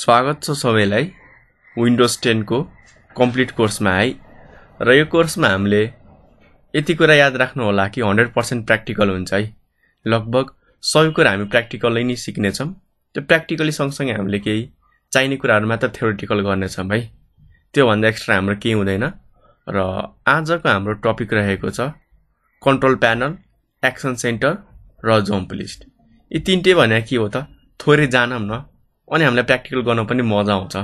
स्वागत छ सबैलाई विन्डोज टेनको कम्प्लिट कोर्समा है र यो कोर्समा हामीले यति कुरा याद राख्नु होला कि हन्ड्रेड पर्सेन्ट प्र्याक्टिकल हुन्छ है लगभग सबै कुरा हामी प्र्याक्टिकलै नै सिक्नेछौँ त्यो प्र्याक्टिकली सँगसँगै हामीले केही चाहिने कुराहरू मात्र थ्योरिटिकल गर्नेछौँ है त्योभन्दा एक्स्ट्रा हाम्रो केही हुँदैन र आजको हाम्रो टपिक रहेको छ कन्ट्रोल प्यानल एक्सन सेन्टर र जम्प लिस्ट यी तिनटै भने के हो त थोरै जानौँ न अनि हामीलाई प्र्याक्टिकल गर्न पनि मजा आउँछ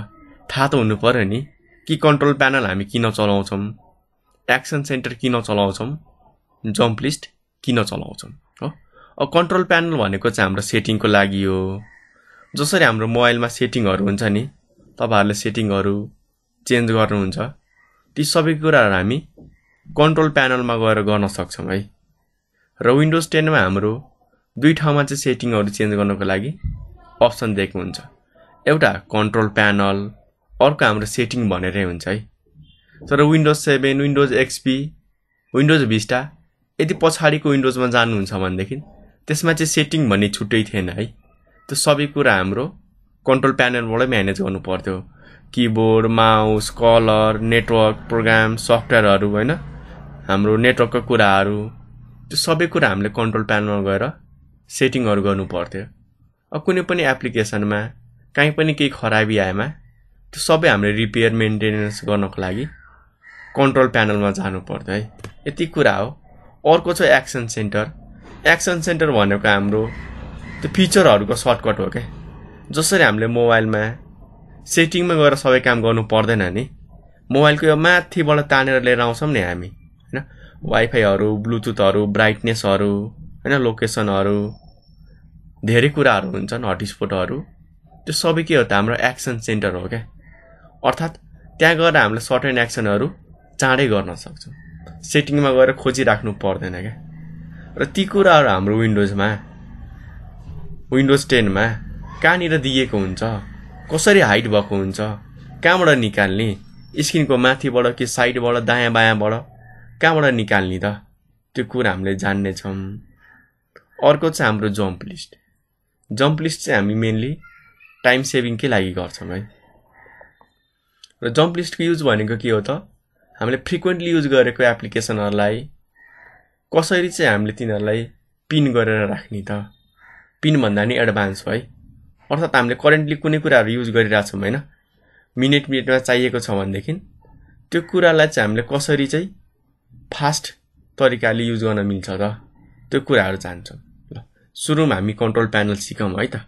थाहा त हुनु पऱ्यो नि कि कन्ट्रोल प्यानल हामी किन चलाउँछौँ एक्सन सेन्टर किन चलाउँछौँ जम्प लिस्ट किन चलाउँछौँ हो अब कन्ट्रोल प्यानल भनेको चाहिँ हाम्रो सेटिङको लागि हो जसरी हाम्रो मोबाइलमा सेटिङहरू हुन्छ नि तपाईँहरूले सेटिङहरू चेन्ज गर्नुहुन्छ ती सबै कुराहरू हामी कन्ट्रोल प्यानलमा गएर गर्न सक्छौँ है र विन्डोज टेनमा हाम्रो दुई ठाउँमा चाहिँ सेटिङहरू चेन्ज गर्नको लागि अप्सन दिएको हुन्छ एउटा कन्ट्रोल प्यानल अर्को हाम्रो सेटिङ भनेरै हुन्छ है तर Windows seven Windows XP Windows Vista यदि पछाडिको विन्डोजमा जानुहुन्छ भनेदेखि त्यसमा चाहिँ सेटिङ भन्ने छुट्टै थिएन है त्यो सबै कुरा हाम्रो कन्ट्रोल प्यानलबाटै म्यानेज गर्नु पर्थ्यो keyboard mouse colour network program सफ्टवेयरहरू होइन हाम्रो नेटवर्कको कुराहरू त्यो सबै कुरा हामीले कन्ट्रोल प्यानलमा गएर सेटिङहरू गर्नु पर्थ्यो अब कुनै पनि एप्लिकेसनमा काहीँ पनि केही खराबी आएमा त्यो सबै हामीले रिपेयर मेन्टेनेन्स गर्नको लागि कन्ट्रोल प्यानलमा जानु पर्थ्यो है यति कुरा हो अर्को छ एक्सन सेन्टर एक्सन सेन्टर भनेको हाम्रो त्यो फिचरहरूको सर्टकट हो क्या जसरी हामीले मोबाइलमा सेटिङमा गएर सबै काम गर्नु पर्दैन नि मोबाइलको यो माथिबाट तानेर लिएर आउँछौँ नि हामी होइन वाइफाईहरू ब्लुटुथहरू ब्राइटनेसहरू होइन लोकेसनहरू धेरै कुराहरू हुन्छन् हटस्पोटहरू त्यो सबै के हो त हाम्रो एक्सन सेन्टर हो क्या अर्थात् त्यहाँ गएर हामीले सर्टेन एक्सनहरू चाँडै गर्न सक्छौँ सेटिङमा गएर खोजिराख्नु पर्दैन क्या र ती कुराहरू हाम्रो विन्डोजमा विन्डोज टेनमा कहाँनिर दिएको हुन्छ कसरी हाइट भएको हुन्छ कहाँबाट निकाल्ने स्क्रिनको माथिबाट कि साइडबाट दायाँ बायाँबाट कहाँबाट निकाल्ने त त्यो कुरा हामीले जान्नेछौँ अर्को चाहिँ हाम्रो जम्प लिस्ट जम्प लिस्ट चाहिँ हामी मेनली टाइम सेभिङकै लागि गर्छौँ है र जम्प लिस्टको युज भनेको के हो त हामीले फ्रिक्वेन्टली युज गरेको एप्लिकेसनहरूलाई कसरी चाहिँ हामीले तिनीहरूलाई पिन गरेर राख्ने त पिन भन्दा नि एडभान्स है अर्थात् हामीले करेन्टली कुनै कुराहरू युज गरिरहेछौँ होइन मिनेट मिनेटमा चाहिएको छ भनेदेखि त्यो कुरालाई चाहिँ हामीले कसरी चाहिँ फास्ट तरिकाले युज गर्न मिल्छ त त्यो कुराहरू चाहन्छौँ सुरुमा हामी कन्ट्रोल प्यानल सिकौँ है त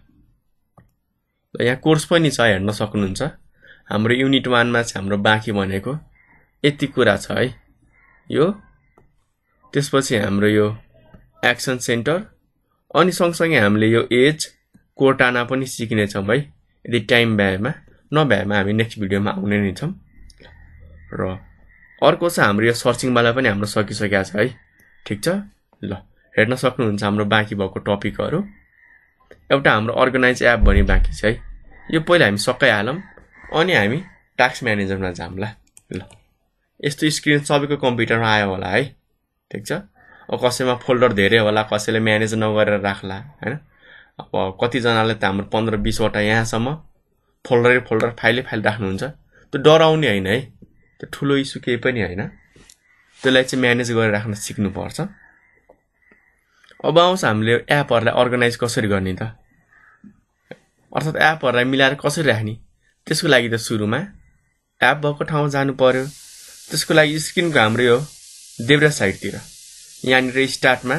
यहाँ कोर्स पनि छ हेर्न सक्नुहुन्छ हाम्रो युनिट वानमा चाहिँ हाम्रो बाँकी भनेको यति कुरा छ है यो त्यसपछि हाम्रो यो एक्सन सेन्टर अनि सँगसँगै हामीले यो एज कोटाना पनि सिक्नेछौँ है यदि टाइम भ्याएमा नभ्याएमा हामी नेक्स्ट भिडियोमा आउने नै छौँ र अर्को छ हाम्रो यो सर्चिङवाला पनि हाम्रो सकिसकेको छ है ठिक छ ल हेर्न सक्नुहुन्छ हाम्रो बाँकी भएको टपिकहरू एउटा हाम्रो अर्गनाइज एप भने बाँकी छ है यो पहिला हामी सकाइहालौँ अनि हामी टास्क म्यानेजरमा जाउँला ल यस्तो स्क्रिन सबैको कम्प्युटरमा आयो होला है ठिक छ अब कसैमा फोल्डर धेरै होला कसैले म्यानेज नगरेर राख्ला होइन अब कतिजनाले त हाम्रो पन्ध्र बिसवटा यहाँसम्म फोल्डरै फोल्डर फाइलै फाइल राख्नुहुन्छ त्यो डराउने होइन है त्यो ठुलो इस्यु केही पनि होइन त्यसलाई चाहिँ म्यानेज गरेर राख्न सिक्नुपर्छ अब आउँछ हामीले एपहरूलाई अर्गनाइज कसरी गर्ने त अर्थात् एपहरूलाई मिलाएर कसरी राख्ने त्यसको लागि त सुरुमा एप भएको ठाउँ जानु पर्यो त्यसको लागि स्क्रिनको हाम्रो यो देब्रा साइडतिर यहाँनिर स्टार्टमा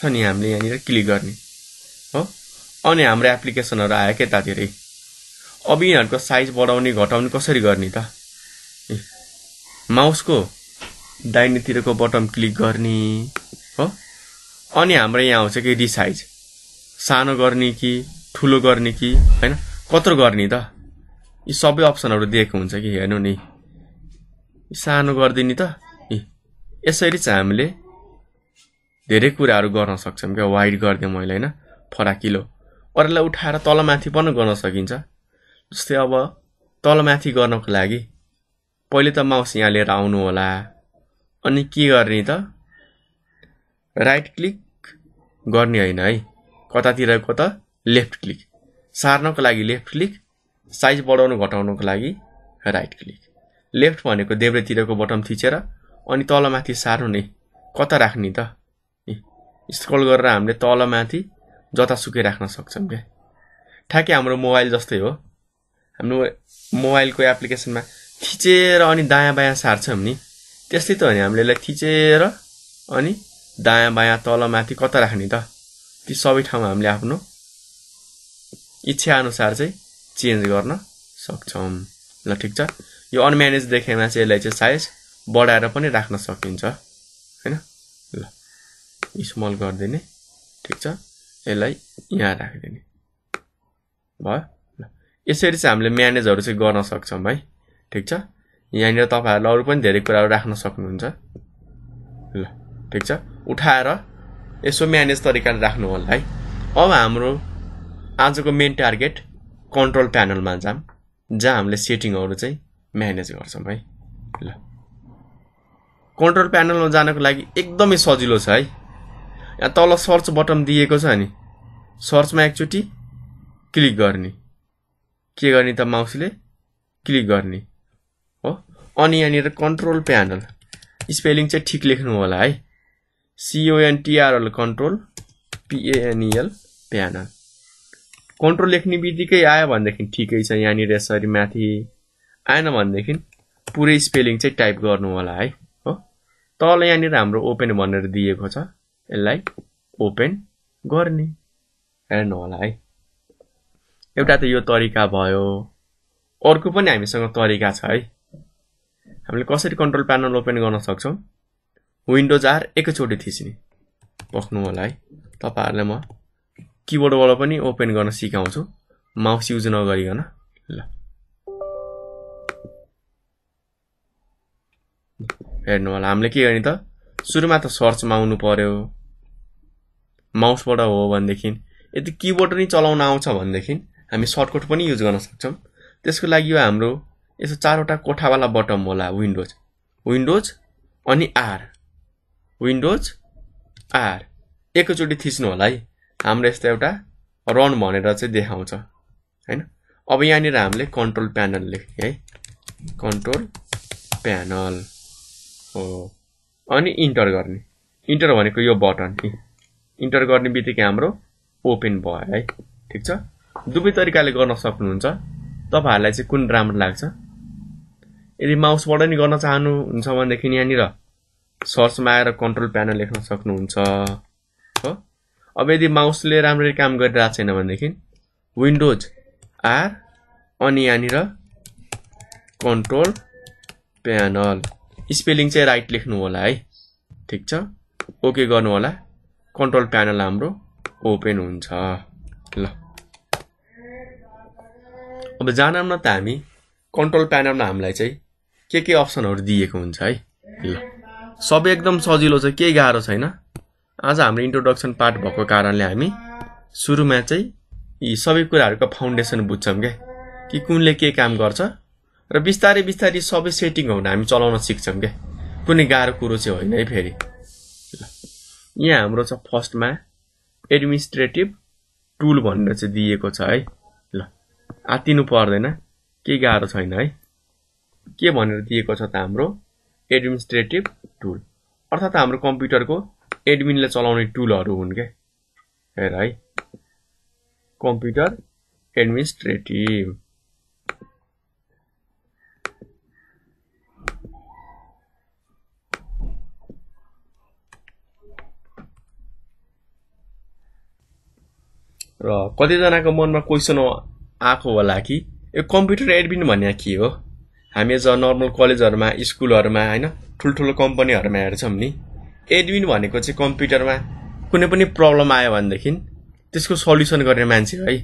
छ नि हामीले यहाँनिर क्लिक गर्ने हो अनि हाम्रो एप्लिकेसनहरू आयो क्या यतातिरै अब यिनीहरूको साइज बढाउने घटाउने कसरी गर्ने त माउसको दाहिनेतिरको बटन क्लिक गर्ने हो अनि हाम्रो यहाँ आउँछ कि रिसाइज सानो गर्ने कि ठुलो गर्ने कि होइन कत्रो गर्ने त यी सबै अप्सनहरू दिएको हुन्छ कि हेर्नु नि सानो गरिदिने त यसरी चाहिँ हामीले धेरै कुराहरू गर्न सक्छौँ क्या वाइड गरिदिउँ मैले होइन फराकिलो अरूलाई उठाएर तलमाथि पनि गर्न सकिन्छ जस्तै अब तलमाथि गर्नको लागि पहिले त माउस यहाँ लिएर आउनु होला अनि के गर्ने त राइट क्लिक गर्ने होइन है कतातिरको त लेफ्ट क्लिक सार्नको लागि लेफ्ट क्लिक साइज बढाउनु घटाउनुको लागि राइट क्लिक लेफ्ट भनेको देब्रेतिरको बटम थिचेर अनि तलमाथि सार्नु नि कता राख्ने त स्क्रल गरेर हामीले तलमाथि जतासुकै राख्न सक्छौँ क्या ठ्याक्कै हाम्रो मोबाइल जस्तै हो हाम्रो मोबाइलको एप्लिकेसनमा थिचेर अनि दायाँ बायाँ सार्छौँ नि त्यस्तै त हो नि हामीले यसलाई थिचेर अनि दायाँ बायाँ तल माथि कता राख्ने त ती सबै ठाउँमा हामीले आफ्नो इच्छाअनुसार चाहिँ चेन्ज गर्न सक्छौँ ल ठिक छ यो अनम्यानेज देखेमा चाहिँ यसलाई चाहिँ साइज बढाएर पनि राख्न सकिन्छ होइन ल स्मल गरिदिने ठिक छ यसलाई यहाँ राखिदिने भयो ल यसरी चाहिँ हामीले म्यानेजहरू चाहिँ गर्न सक्छौँ है ठिक छ यहाँनिर तपाईँहरूले अरू पनि धेरै कुराहरू राख्न सक्नुहुन्छ ल ठिक छ उठाएर यसो म्यानेज तरिकाले राख्नु होला है अब हाम्रो आजको मेन टार्गेट कन्ट्रोल प्यानलमा जाम जहाँ हामीले सेटिङहरू चाहिँ म्यानेज गर्छौँ है ल कन्ट्रोल प्यानलमा जानको लागि एकदमै सजिलो छ है यहाँ तल सर्च बटन दिएको छ नि सर्चमा एकचोटि क्लिक गर्ने के गर्ने त माउसले क्लिक गर्ने हो अनि यहाँनिर कन्ट्रोल प्यानल स्पेलिङ चाहिँ ठिक लेख्नु होला है C O N T R L control P A N E L panel control लेख्ने बित्तिकै आयो भनेदेखि ठिकै छ यहाँनिर यसरी माथि आएन भनेदेखि पुरै स्पेलिङ चाहिँ टाइप गर्नु होला है हो तल यहाँनिर हाम्रो ओपन भनेर दिएको छ यसलाई ओपन गर्ने हेर्नु होला है एउटा त यो तरिका भयो अर्को पनि हामीसँग तरिका छ है हामीले कसरी कन्ट्रोल प्यानल ओपन गर्न सक्छौँ विन्डोज आर एकैचोटि थिच्ने पक्नु होला है तपाईँहरूलाई म किबोर्डबाट पनि ओपन गर्न सिकाउँछु माउस युज नगरिकन ल हेर्नु होला हामीले के गर्ने त सुरुमा त सर्चमा आउनु पर्यो माउसबाट हो भनेदेखि यदि किबोर्ड नै चलाउन आउँछ भनेदेखि हामी सर्टकट पनि युज गर्न सक्छौँ त्यसको लागि यो हाम्रो यसो चारवटा कोठावाला बटम होला विन्डोज विन्डोज अनि आर विन्डोज आर एकैचोटि थिच्नु होला है हाम्रो यस्तो एउटा रन भनेर चाहिँ देखाउँछ होइन अब यहाँनिर हामीले कन्ट्रोल प्यानल लेख्ने है कन्ट्रोल प्यानल हो अनि इन्टर गर्ने इन्टर भनेको यो बटन कि इन्टर गर्ने बित्तिकै हाम्रो ओपन भयो है ठिक छ दुवै तरिकाले गर्न सक्नुहुन्छ तपाईँहरूलाई चाहिँ कुन राम्रो लाग्छ यदि माउसबाट नि गर्न चाहनुहुन्छ भनेदेखि यहाँनिर सर्चमा आएर कन्ट्रोल प्यानल लेख्न सक्नुहुन्छ हो अब यदि माउसले राम्ररी काम गरिरहेको छैन भनेदेखि विन्डोज आर अनि यहाँनिर कन्ट्रोल प्यानल स्पेलिङ चाहिँ राइट लेख्नु होला है ठिक छ ओके गर्नु होला कन्ट्रोल प्यानल हाम्रो ओपन हुन्छ ल अब न त हामी कन्ट्रोल प्यानलमा हामीलाई चाहिँ के के अप्सनहरू दिएको हुन्छ है ल सबै एकदम सजिलो छ केही गाह्रो छैन आज हाम्रो इन्ट्रोडक्सन पार्ट भएको कारणले हामी सुरुमा चाहिँ यी सबै कुराहरूको फाउन्डेसन बुझ्छौँ क्या कि कुनले के काम गर्छ र बिस्तारै बिस्तारै सबै सेटिङहरू हामी चलाउन सिक्छौँ क्या कुनै गाह्रो कुरो चाहिँ होइन है फेरि ल यहाँ हाम्रो छ फर्स्टमा एडमिनिस्ट्रेटिभ टुल भनेर चाहिँ दिएको छ है ल आत्तिनु पर्दैन केही गाह्रो छैन है के भनेर दिएको छ त हाम्रो एडमिनिस्ट्रेटिभ टुल अर्थात् हाम्रो कम्प्युटरको एडमिनले चलाउने टुलहरू हुन् क्या हेर है कम्प्युटर एडमिनिस्ट्रेटिभ र कतिजनाको मनमा क्वेसन आएको होला कि यो कम्प्युटर एडमिन भन्ने के हो हामी एज नर्मल कलेजहरूमा स्कुलहरूमा होइन ठुल्ठुलो कम्पनीहरूमा हेर्छौँ नि एडमिन भनेको चाहिँ कम्प्युटरमा कुनै पनि प्रब्लम आयो भनेदेखि त्यसको सल्युसन गर्ने मान्छे है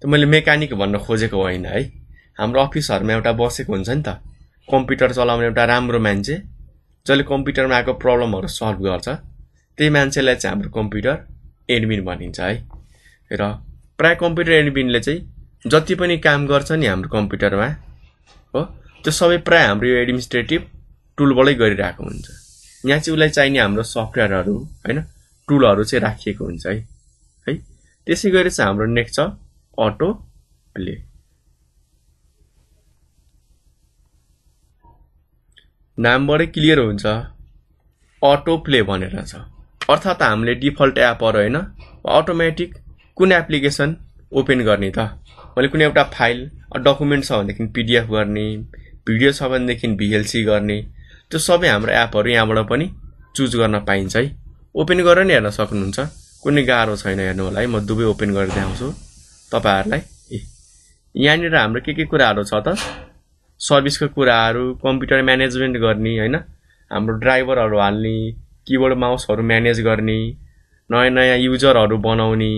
त मैले मेकानिक भन्न खोजेको होइन है हाम्रो अफिसहरूमा एउटा बसेको हुन्छ नि त कम्प्युटर चलाउने एउटा राम्रो मान्छे जसले कम्प्युटरमा आएको प्रब्लमहरू सल्भ गर्छ त्यही मान्छेलाई चाहिँ हाम्रो कम्प्युटर एडमिन भनिन्छ है र प्रायः कम्प्युटर एडमिनले चाहिँ जति पनि काम गर्छ नि हाम्रो कम्प्युटरमा हो त्यो सबै प्रायः हाम्रो यो एडमिनिस्ट्रेटिभ टुलबाटै गरिरहेको हुन्छ यहाँ चाहिँ उसलाई चाहिने हाम्रो सफ्टवेयरहरू होइन टुलहरू चाहिँ राखिएको हुन्छ है है त्यसै गरी चाहिँ हाम्रो नेक्स्ट छ अटो प्ले नामबाटै क्लियर हुन्छ अटो प्ले भनेर छ अर्थात् हामीले डिफल्ट एपहरू होइन अटोमेटिक कुन एप्लिकेसन ओपन गर्ने त मैले कुनै एउटा फाइल डकुमेन्ट छ भनेदेखि पिडिएफ गर्ने भिडियो छ भनेदेखि भिएलसी गर्ने त्यो सबै हाम्रो एपहरू यहाँबाट पनि चुज गर्न पाइन्छ है ओपन गरेर नि हेर्न सक्नुहुन्छ कुनै गाह्रो छैन हेर्नु होला है म दुवै ओपन गरेर देखाउँछु तपाईँहरूलाई ए यहाँनिर हाम्रो के के कुराहरू छ त सर्भिसको कुराहरू कम्प्युटर म्यानेजमेन्ट गर्ने होइन हाम्रो ड्राइभरहरू हाल्ने किबोर्ड माउसहरू म्यानेज गर्ने नयाँ नयाँ युजरहरू बनाउने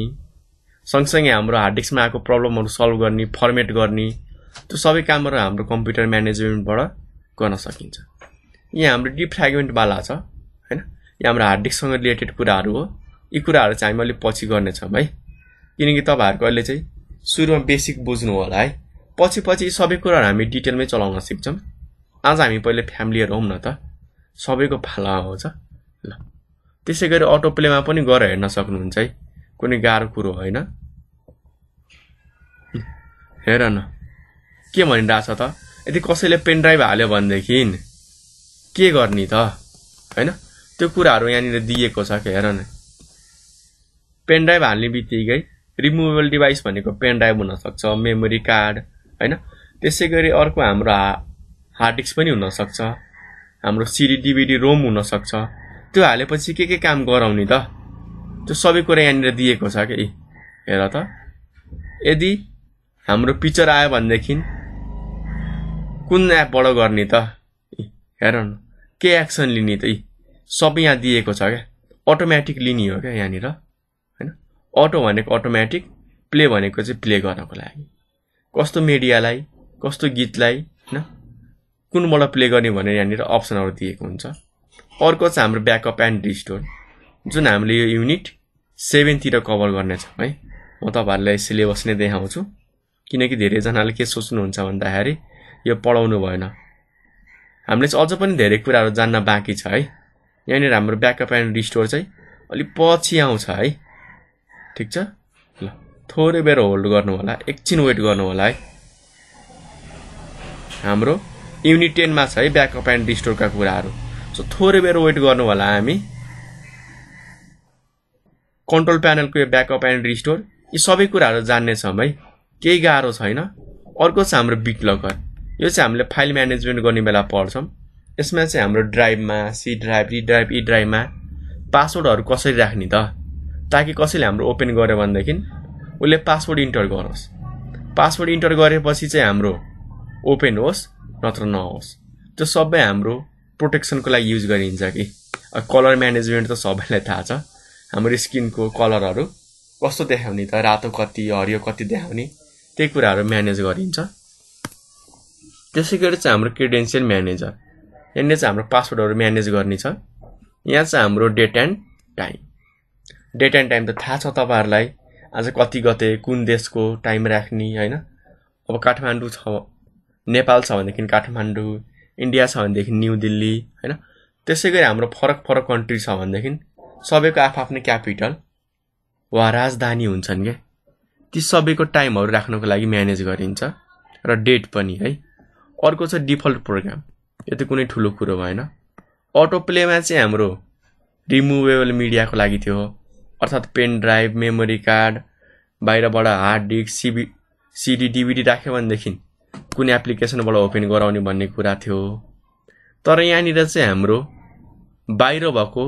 सँगसँगै हाम्रो हार्ड डिस्कमा आएको प्रब्लमहरू सल्भ गर्ने फर्मेट गर्ने त्यो सबै कामहरू हाम्रो कम्प्युटर म्यानेजमेन्टबाट गर्न सकिन्छ यहाँ हाम्रो डिफ्रेगमेन्टवाला छ होइन यहाँ हाम्रो हार्ड डिस्कसँग रिलेटेड कुराहरू हो यी कुराहरू चाहिँ हामी अलिक पछि गर्नेछौँ है किनकि तपाईँहरूको अहिले चाहिँ सुरुमा बेसिक बुझ्नु होला है पछि पछि सबै कुराहरू हामी डिटेलमै चलाउन सिक्छौँ आज हामी पहिले फ्यामिलीहरू हौँ न त सबैको फाला आउँछ ल त्यसै गरी अटो प्लेमा पनि गएर हेर्न सक्नुहुन्छ है कुनै गाह्रो कुरो होइन हेर न के भनिरहेको छ त यदि कसैले पेन ड्राइभ हाल्यो भनेदेखि के गर्ने त होइन त्यो कुराहरू यहाँनिर दिएको छ हेर न पेन ड्राइभ हाल्ने बित्तिकै रिमुभेबल डिभाइस भनेको पेन ड्राइभ हुनसक्छ मेमोरी कार्ड होइन त्यसै गरी अर्को हाम्रो हा हार्ड डिस्क पनि हुनसक्छ हाम्रो सिडी डिभिडी रोम हुनसक्छ त्यो हालेपछि के के काम गराउने त त्यो सबै कुरा यहाँनिर दिएको छ कि हेर त यदि हाम्रो पिक्चर आयो भनेदेखि कुन एपबाट गर्ने त हेर न के एक्सन लिने त यी सबै यहाँ दिएको छ क्या अटोमेटिक लिने हो क्या यहाँनिर होइन अटो भनेको अटोमेटिक प्ले भनेको चाहिँ प्ले गर्नको लागि कस्तो मिडियालाई कस्तो गीतलाई होइन कुनबाट प्ले गर्ने भनेर यहाँनिर अप्सनहरू दिएको हुन्छ अर्को चाहिँ हाम्रो ब्याकअप एन्ड रिस्टोर जुन हामीले यो युनिट सेभेनतिर कभर गर्नेछ है म तपाईँहरूलाई सिलेबस नै देखाउँछु किनकि धेरैजनाले के सोच्नुहुन्छ भन्दाखेरि यो पढाउनु भएन हामीले चाहिँ अझ पनि धेरै कुराहरू जान्न बाँकी छ है यहाँनिर हाम्रो ब्याकअप एन्ड रिस्टोर चाहिँ अलिक पछि आउँछ है ठिक छ ल थोरै बेर होल्ड गर्नु होला एकछिन वेट गर्नु होला है हाम्रो युनिट टेनमा छ है ब्याकअप एन्ड रिस्टोरका कुराहरू सो थोरै बेर वेट गर्नु होला हामी कन्ट्रोल प्यानलको यो ब्याकअप एन्ड रिस्टोर यी सबै कुराहरू जान्नेछौँ है केही गाह्रो छैन अर्को छ हाम्रो बिट लकर यो चाहिँ हामीले फाइल म्यानेजमेन्ट गर्ने बेला पढ्छौँ यसमा चाहिँ हाम्रो ड्राइभमा C drive D drive E ड्राइभमा पासवर्डहरू कसरी राख्ने त ताकि कसैले हाम्रो ओपन गर्यो भनेदेखि उसले पासवर्ड इन्टर गरोस् पासवर्ड इन्टर गरेपछि चाहिँ हाम्रो ओपन होस् नत्र नहोस् त्यो सबै हाम्रो प्रोटेक्सनको लागि युज गरिन्छ कि कलर म्यानेजमेन्ट त सबैलाई थाहा छ हाम्रो स्किनको कलरहरू कस्तो देखाउने त रातो कति हरियो कति देखाउने त्यही कुराहरू म्यानेज गरिन्छ त्यसै गरी चाहिँ हाम्रो क्रिडेन्सियल म्यानेजर यसले चाहिँ हाम्रो पासवर्डहरू म्यानेज गर्ने छ यहाँ चाहिँ हाम्रो date and time date and time त थाहा छ तपाईँहरूलाई आज कति गते कुन देशको टाइम राख्ने होइन अब काठमाडौँ छ नेपाल छ भनेदेखि काठमाडौँ इन्डिया छ भनेदेखि न्यू दिल्ली होइन त्यसै गरी हाम्रो फरक फरक कन्ट्री छ भनेदेखि सबैको आफ्नै क्यापिटल वा राजधानी हुन्छन् क्या ती सबैको टाइमहरू राख्नको लागि म्यानेज गरिन्छ र डेट पनि है अर्को छ डिफल्ट प्रोग्राम यो त कुनै ठुलो कुरो भएन अटो प्लेमा चाहिँ हाम्रो रिमुभेबल मिडियाको लागि थियो अर्थात् पेन ड्राइभ मेमोरी कार्ड बाहिरबाट हार्ड डिस्क सिबी सिडी डिभिडी राख्यो भनेदेखि कुनै एप्लिकेसनबाट ओपन गराउने भन्ने कुरा थियो तर यहाँनिर चाहिँ हाम्रो बाहिर भएको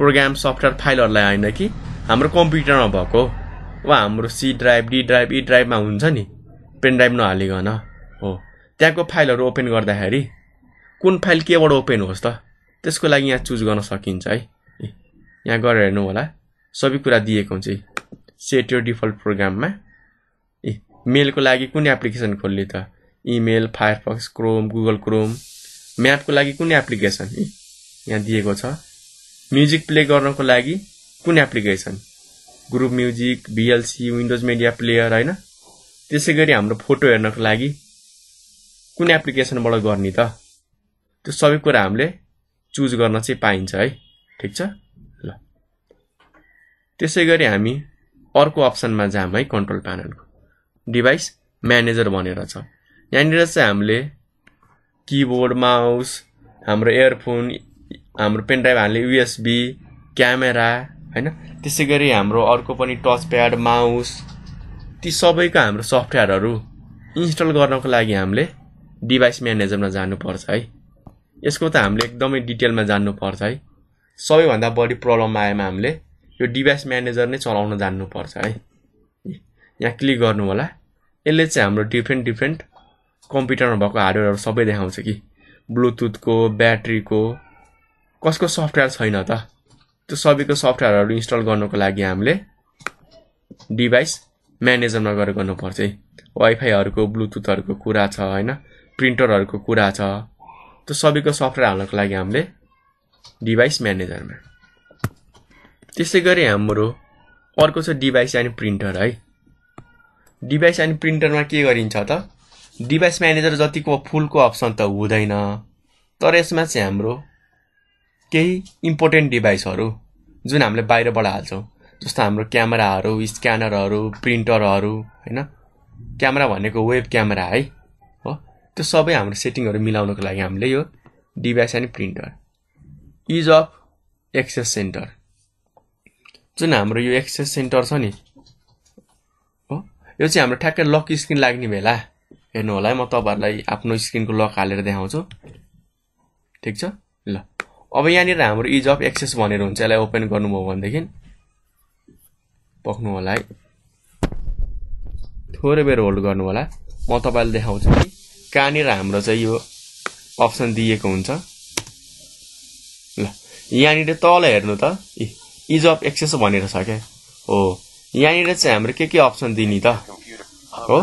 प्रोग्राम सफ्टवेयर फाइलहरूलाई होइन कि हाम्रो कम्प्युटरमा भएको वा हाम्रो C drive D drive E ड्राइभमा हुन्छ नि पेन ड्राइभ नहालिकन हो त्यहाँको फाइलहरू ओपन गर्दाखेरि कुन फाइल केबाट ओपन होस् त त्यसको लागि यहाँ चुज गर्न सकिन्छ है यहाँ गरेर हेर्नु होला सबै कुरा दिएको हुन्छ सेट यो डिफल्ट प्रोग्राममा ए मेलको लागि कुन एप्लिकेसन खोल्ने त email Firefox Chrome Google Chrome म्यापको लागि कुन एप्लिकेसन ए यहाँ दिएको छ म्युजिक प्ले गर्नको लागि कुन application Groove music VLC Windows media player होइन त्यसै गरी हाम्रो फोटो हेर्नको लागि कुन एप्लिकेसनबाट गर्ने त त्यो सबै कुरा हामीले चुज गर्न चाहिँ पाइन्छ है ठिक छ ल त्यसै गरी हामी अर्को अप्सनमा जाम है कन्ट्रोल प्यानलको डिभाइस म्यानेजर भनेर छ यहाँनिर चाहिँ हामीले किबोर्ड माउस हाम्रो इयरफोन हाम्रो पेनड्राइभ हामीले युएसबी क्यामेरा होइन त्यसै गरी हाम्रो अर्को पनि टच प्याड माउस ती सबैको हाम्रो सफ्टवेयरहरू इन्स्टल गर्नको लागि हामीले डिभाइस म्यानेजरमा जानुपर्छ है यसको त हामीले एकदमै डिटेलमा जान्नुपर्छ है सबैभन्दा बढी प्रब्लम आएमा हामीले यो डिभाइस म्यानेजर नै चलाउन जान्नुपर्छ है यहाँ क्लिक गर्नु होला यसले चाहिँ हाम्रो डिफ्रेन्ट डिफ्रेन्ट कम्प्युटरमा भएको हार्डवेयरहरू सबै देखाउँछ कि ब्लुटुथको ब्याट्रीको कसको सफ्टवेयर छैन त त्यो सबैको सफ्टवेयरहरू इन्स्टल गर्नुको लागि हामीले डिभाइस म्यानेजरमा गएर गर्नुपर्छ है वाइफाईहरूको ब्लुटुथहरूको कुरा छ होइन प्रिन्टरहरूको कुरा छ त्यो सबैको सफ्टवेयर हाल्नको लागि हामीले डिभाइस म्यानेजरमा त्यसै गरी हाम्रो अर्को छ डिभाइस एन्ड प्रिन्टर है डिभाइस एन्ड प्रिन्टरमा के गरिन्छ त डिभाइस म्यानेजर जतिको फुलको अप्सन त हुँदैन तर यसमा चाहिँ हाम्रो केही इम्पोर्टेन्ट डिभाइसहरू जुन हामीले बाहिरबाट हाल्छौँ जस्तो हाम्रो क्यामेराहरू स्क्यानरहरू प्रिन्टरहरू होइन क्यामेरा भनेको वेब क्यामेरा है त्यो सबै हाम्रो सेटिङहरू मिलाउनको लागि हामीले यो device and printer ease of access center जुन हाम्रो यो एक्सेस सेन्टर छ नि हो यो चाहिँ हाम्रो ठ्याक्कै लक स्क्रिन लाग्ने बेला हेर्नु होला है म तपाईँहरूलाई आफ्नो स्क्रिनको लक हालेर देखाउँछु ठिक छ ल अब यहाँनिर हाम्रो इज अफ एक्सेस भनेर हुन्छ यसलाई ओपन गर्नुभयो भनेदेखि पक्नु होला है थोरै बेर होल्ड गर्नु होला म तपाईँलाई देखाउँछु कि कहाँनिर हाम्रो चाहिँ यो अप्सन दिएको हुन्छ ल यहाँनिर तल हेर्नु त इज अफ एक्सेस भनेर छ क्या हो यहाँनिर चाहिँ हाम्रो के के अप्सन दिने त हो